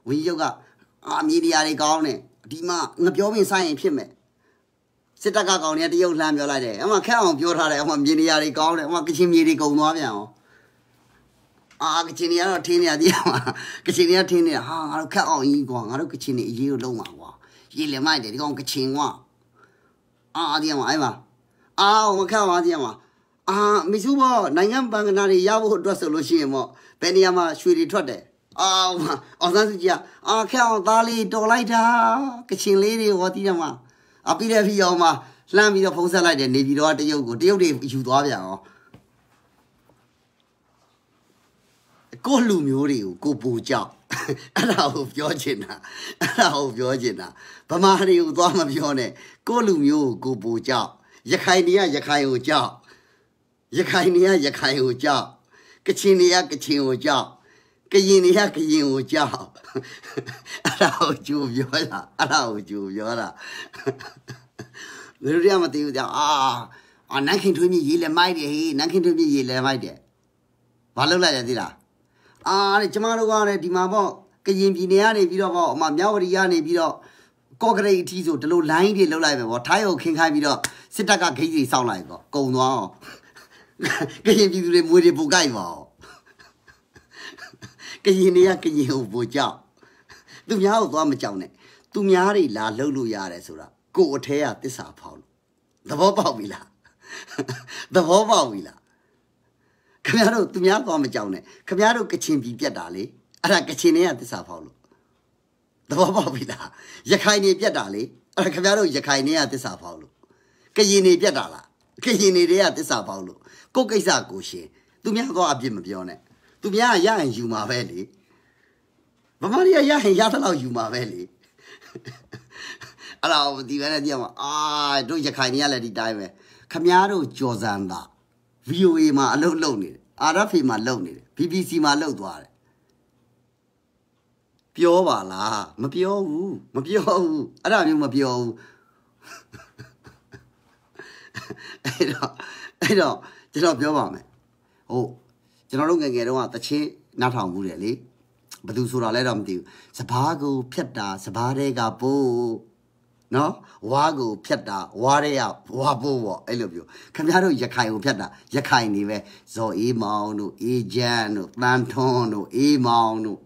温州个啊，米利亚的高呢，爹妈，我表面上一片没，是大家高呢，得幺三表来滴，我嘛看我表他来，我米利亚的高呢，我给前面的高那边哦，啊，个天天听的天爹妈，给天年听的，哈，俺都看啊，伊个，俺都个天天一路弄啊个，伊连卖的，你看我个千万，啊，爹妈，哎嘛，啊，我看嘛，爹妈。အာမစုဘောနိုင်ငံပန်ကနာတွေရဖို့အတွက်ဆိုလို့ရှိရင်ပေါ့ဘယ်နေရာမှာရွှေတွေထွက်တယ်အာအောင်စန်းစုကြည်အာခဲအောင်သားလေးတော်လိုက်တာကချင်လေးတွေဟောတိတယ်မှာ အပြီးတဲ့ဖြစ်အောင်မှာလှမ်းပြီးတော့ဖုံးဆက်လိုက်တယ်နေပြည်တော်ကတရုတ်ကိုတရုတ်တွေယူသွားပြန်အောင်ကိုလူမျိုးတွေကိုကိုပူကြောက်အဲ့ဒါကိုပြောချင်တာအဲ့ဒါကိုပြောချင်တာဗမာတွေကိုသွားမပြောနဲ့ကိုလူမျိုးကိုကိုပူကြောက်ရခိုင်တွေကရခိုင်ကိုကြောက်ရခိုင်တွေကရခိုင်ကိုကြောက်ကချင်တွေကကချင်ကိုကြောက်ကရင်တွေကကရင်ကိုကြောက်အဲ့ဒါကိုကြိုးပြောတာအဲ့ဒါကိုကြိုးပြောတာဘယ်လိုရမသိဘူးကြောက်အာအာနန်းခင်ထွေးမြရေလဲမိုက်တယ်ဟေးနန်းခင်ထွေးမြရေလဲမိုက်တယ်ဘာလုပ်လိုက်လဲသိလားအာတဲ့ကျမတို့ကလည်းဒီမှာပေါ့ကရင်ပြည်နယ်ကနေပြီးတော့ပေါ့အမမြောက်ဝတီကနေပြီးတော့ကော့ဂရိတ်အထိဆိုဒီလိုလိုင်းတွေလောက်လိုက်ပဲပေါ့ထိုင်းကိုခင်ခိုင်းပြီးတော့စစ်တပ်ကဂိတ်တွေစောင့်လိုက်ပေါ့ကုံသွားအောင်ကရင်ပြည်သူတွေမွေးတွေပူကြိုက်ပါအောင်ကရင်တွေကကရင်ကိုပူကြောက်သူများကိုသွားမကြောက်နဲ့သူများတွေလာလှုပ်လို့ရတယ်ဆိုတာကိုယ်အထဲကတစ္ဆာဖောက်လို့သဘောပေါက်ပြီလားသဘောပေါက်ပြီလားခင်ဗျားတို့သူများသွားမကြောက်နဲ့ခင်ဗျားတို့ကချင်ပြည်ပြတ်တာလေအဲ့ဒါကချင်တွေကတစ္ဆာဖောက်လို့သဘောပေါက်ပြီလားရခိုင်တွေပြတ်တာလေအဲ့ဒါခင်ဗျားတို့ရခိုင်တွေကတစ္ဆာဖောက်လို့ကရင်တွေပြတ်တာလားကရင်တွေကတစ္ဆာဖောက်လို့ကိုကိစ္စကိုရှင်သူများတော့အပြစ်မပြောနဲ့သူများကရရင်ယူမှာပဲလေဗမာတွေကရရင်ရသလောက်ယူမှာပဲလေအဲ့တော့ဒီဘက်နဲ့ဒီမှာအာတို့ရခိုင်တွေကလည်းဒီတိုင်းပဲခမားတို့ကြော်စံတာ VOA မှာအလုပ်လုပ်နေတယ် RFA မှာလုပ်နေတယ် BBC မှာလုပ်သွားတယ်ပြောပါလားမပြောဘူးမပြောဘူးအဲ့ဒါမျိုးမပြောဘူးအဲ့တော့အဲ့တော့ကျွန်တော်ပြောပါမယ်ဟုတ်ကျွန်တော်တို့ငယ်ငယ်တုန်းကတချင်းနားထောင်မှုတယ်လေဘသူဆိုတာလဲတော့မသိဘူးစဘာကိုဖြတ်တာစဘာတဲ့ကပို့နော်ဝါကိုဖြတ်တာဝါရဲရဝါပိုးပေါ့အဲ့လိုပြောခင်ဗျားတို့ရခိုင်ကိုဖြတ်တာရခိုင်နေပဲဇော်အေးမောင်တို့အေဂျန်တို့တန်ထွန်းတို့အေးမောင်တို့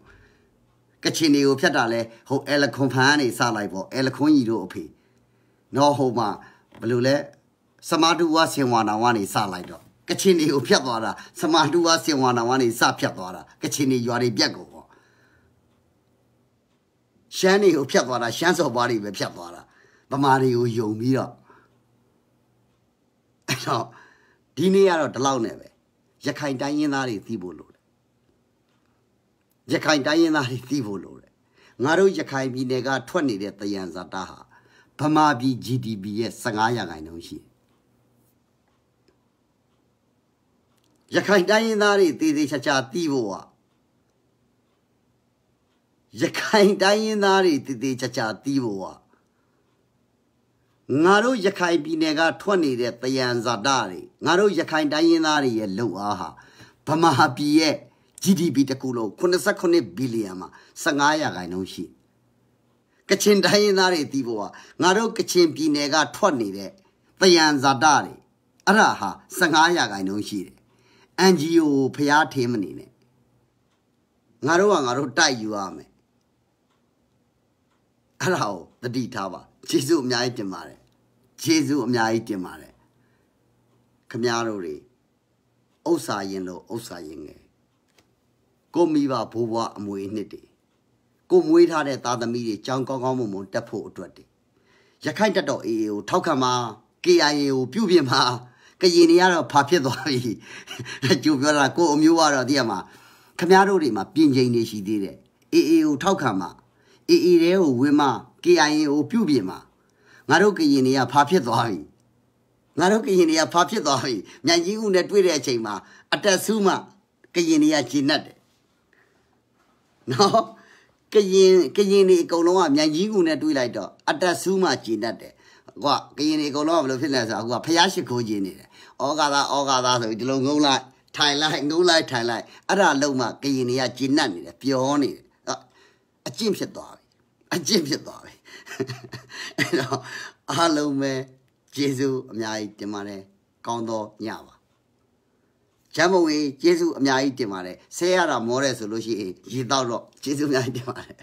ကချင်တွေကိုဖြတ်တာလဲဟိုအဲလခွန်ဖန်နေစလိုက်ပေါ့အဲလခွန်ကြီးတို့အဖေနော်ဟိုမှာဘယ်လိုလဲစမာတူဝဆင်ဝါနာဝါနေစလိုက်တော့ကချင်တွေကိုဖြတ်သွားတာစမာတူဝါစင်ဝါနာဝါနေစဖြတ်သွားတာကချင်တွေရွာတွေပြက်ကုန်ပေါ့ရှမ်းတွေကိုဖြတ်သွားတာရှမ်းစော်ပွားတွေပဲဖြတ်သွားတာဗမာတွေကိုယုံပြီးတော့အဲ့တော့ဒီနေ့ကတော့ဒီလောက်နဲ့ပဲရခိုင်တိုင်းရင်းသားတွေသိဖို့လိုတယ်ရခိုင်တိုင်းရင်းသားတွေသိဖို့လိုတယ်ငါတို့ရခိုင်ပြည်နယ်ကထွက်နေတဲ့တယံဇာတာဟာဗမာပြည် GDP ရဲ့15ရာခိုင်နှုန်းရှိတယ်ရခိုင်တိုင်းရင်းသားတွေတည်တည်ချာချာတီးဖို့อ่ะရခိုင်တိုင်းရင်းသားတွေတည်တည်ချာချာတီးဖို့อ่ะငါတို့ရခိုင်ပြည်နယ်ကထွက်နေတဲ့တယံဇာတာတွေငါတို့ရခိုင်တိုင်းရင်းသားတွေရဲ့လှုပ်အားဟာဗမာပြည်ရဲ့ GDP တကူလုံး89ဘီလီယံမှာ15ရာခိုင်နှုန်းရှိကချင်တိုင်းရင်းသားတွေတီးဖို့ဟာငါတို့ကချင်ပြည်နယ်ကထွက်နေတဲ့တယံဇာတာတွေအဲ့ဒါဟာ15ရာခိုင်နှုန်းရှိတယ် NGO ကိုဖျားထင်းမနေနဲ့ငါတို့ကငါတို့တိုက်ယူရမယ်အဲ့ဒါကိုတတိထားပါဂျေစုအများကြီးတင်ပါတယ်ဂျေစုအများကြီးတင်ပါတယ်ခမားတို့တွေဥစ္စာရင်လို့ဥစ္စာရင်ငယ်ကိုမိဘဘိုးဘွားအမွေနှစ်တွေကိုမွေးထားတဲ့သားသမီးတွေကြောင်ကောင်းကောင်းမွန်မွန်တက်ဖို့အတွက်တွေရခိုင်တက်တော် AA ကိုထောက်ခံပါ KIA ကိုပြုပြင်ပါကရင်တွေကတော့ဖာဖြစ်သွားပြီကျိုးပြောတာကိုအမျိုးကတော့ဒီကမှာခမားတို့တွေမှာပြင်ချိန်နေရှိသေးတယ် AA ကိုထောက်ခံမှာ AA တဲကိုဝင်မှာ KIA ကိုပြုတ်ပြင်မှာငါတို့ကရင်တွေကဖာဖြစ်သွားပြီငါတို့ကရင်တွေကဖာဖြစ်သွားပြီမြန်ကြီးဦးနဲ့တွေ့တဲ့အချိန်မှာအတက်ဆူးမှကရင်တွေကဂျင်းတ်တယ်နော်ကရင်ကရင်တွေအကုန်လုံးကမြန်ကြီးဦးနဲ့တွေ့လိုက်တော့အတက်ဆူးမှဂျင်းတ်တယ်ကွာကရင်တွေအကုန်လုံးကဘယ်လိုဖြစ်လဲဆိုတော့အခုကဖျားရှိခိုးခြင်းနေတယ်ဩဃာသာဩဃာသာဆိုဒီလိုငုံလိုက်ထိုင်လိုက်ငုံလိုက်ထိုင်လိုက်အဲ့ဒါလုံးမှကရင်တွေကဂျင်းနတ်နေတယ်ပျော်နေတယ်အကျင့်ဖြစ်သွားပြီအကျင့်ဖြစ်သွားပြီအဲ့တော့အားလုံးပဲကျေးဇူးအများကြီးတင်ပါတယ်ကောင်းသောညပါဂျမ်းမုံကြီးကျေးဇူးအများကြီးတင်ပါတယ်ဆဲရတာမောတယ်ဆိုလို့ရှိရင်ရေတော့တော့ကျေးဇူးအများကြီးတင်ပါတယ်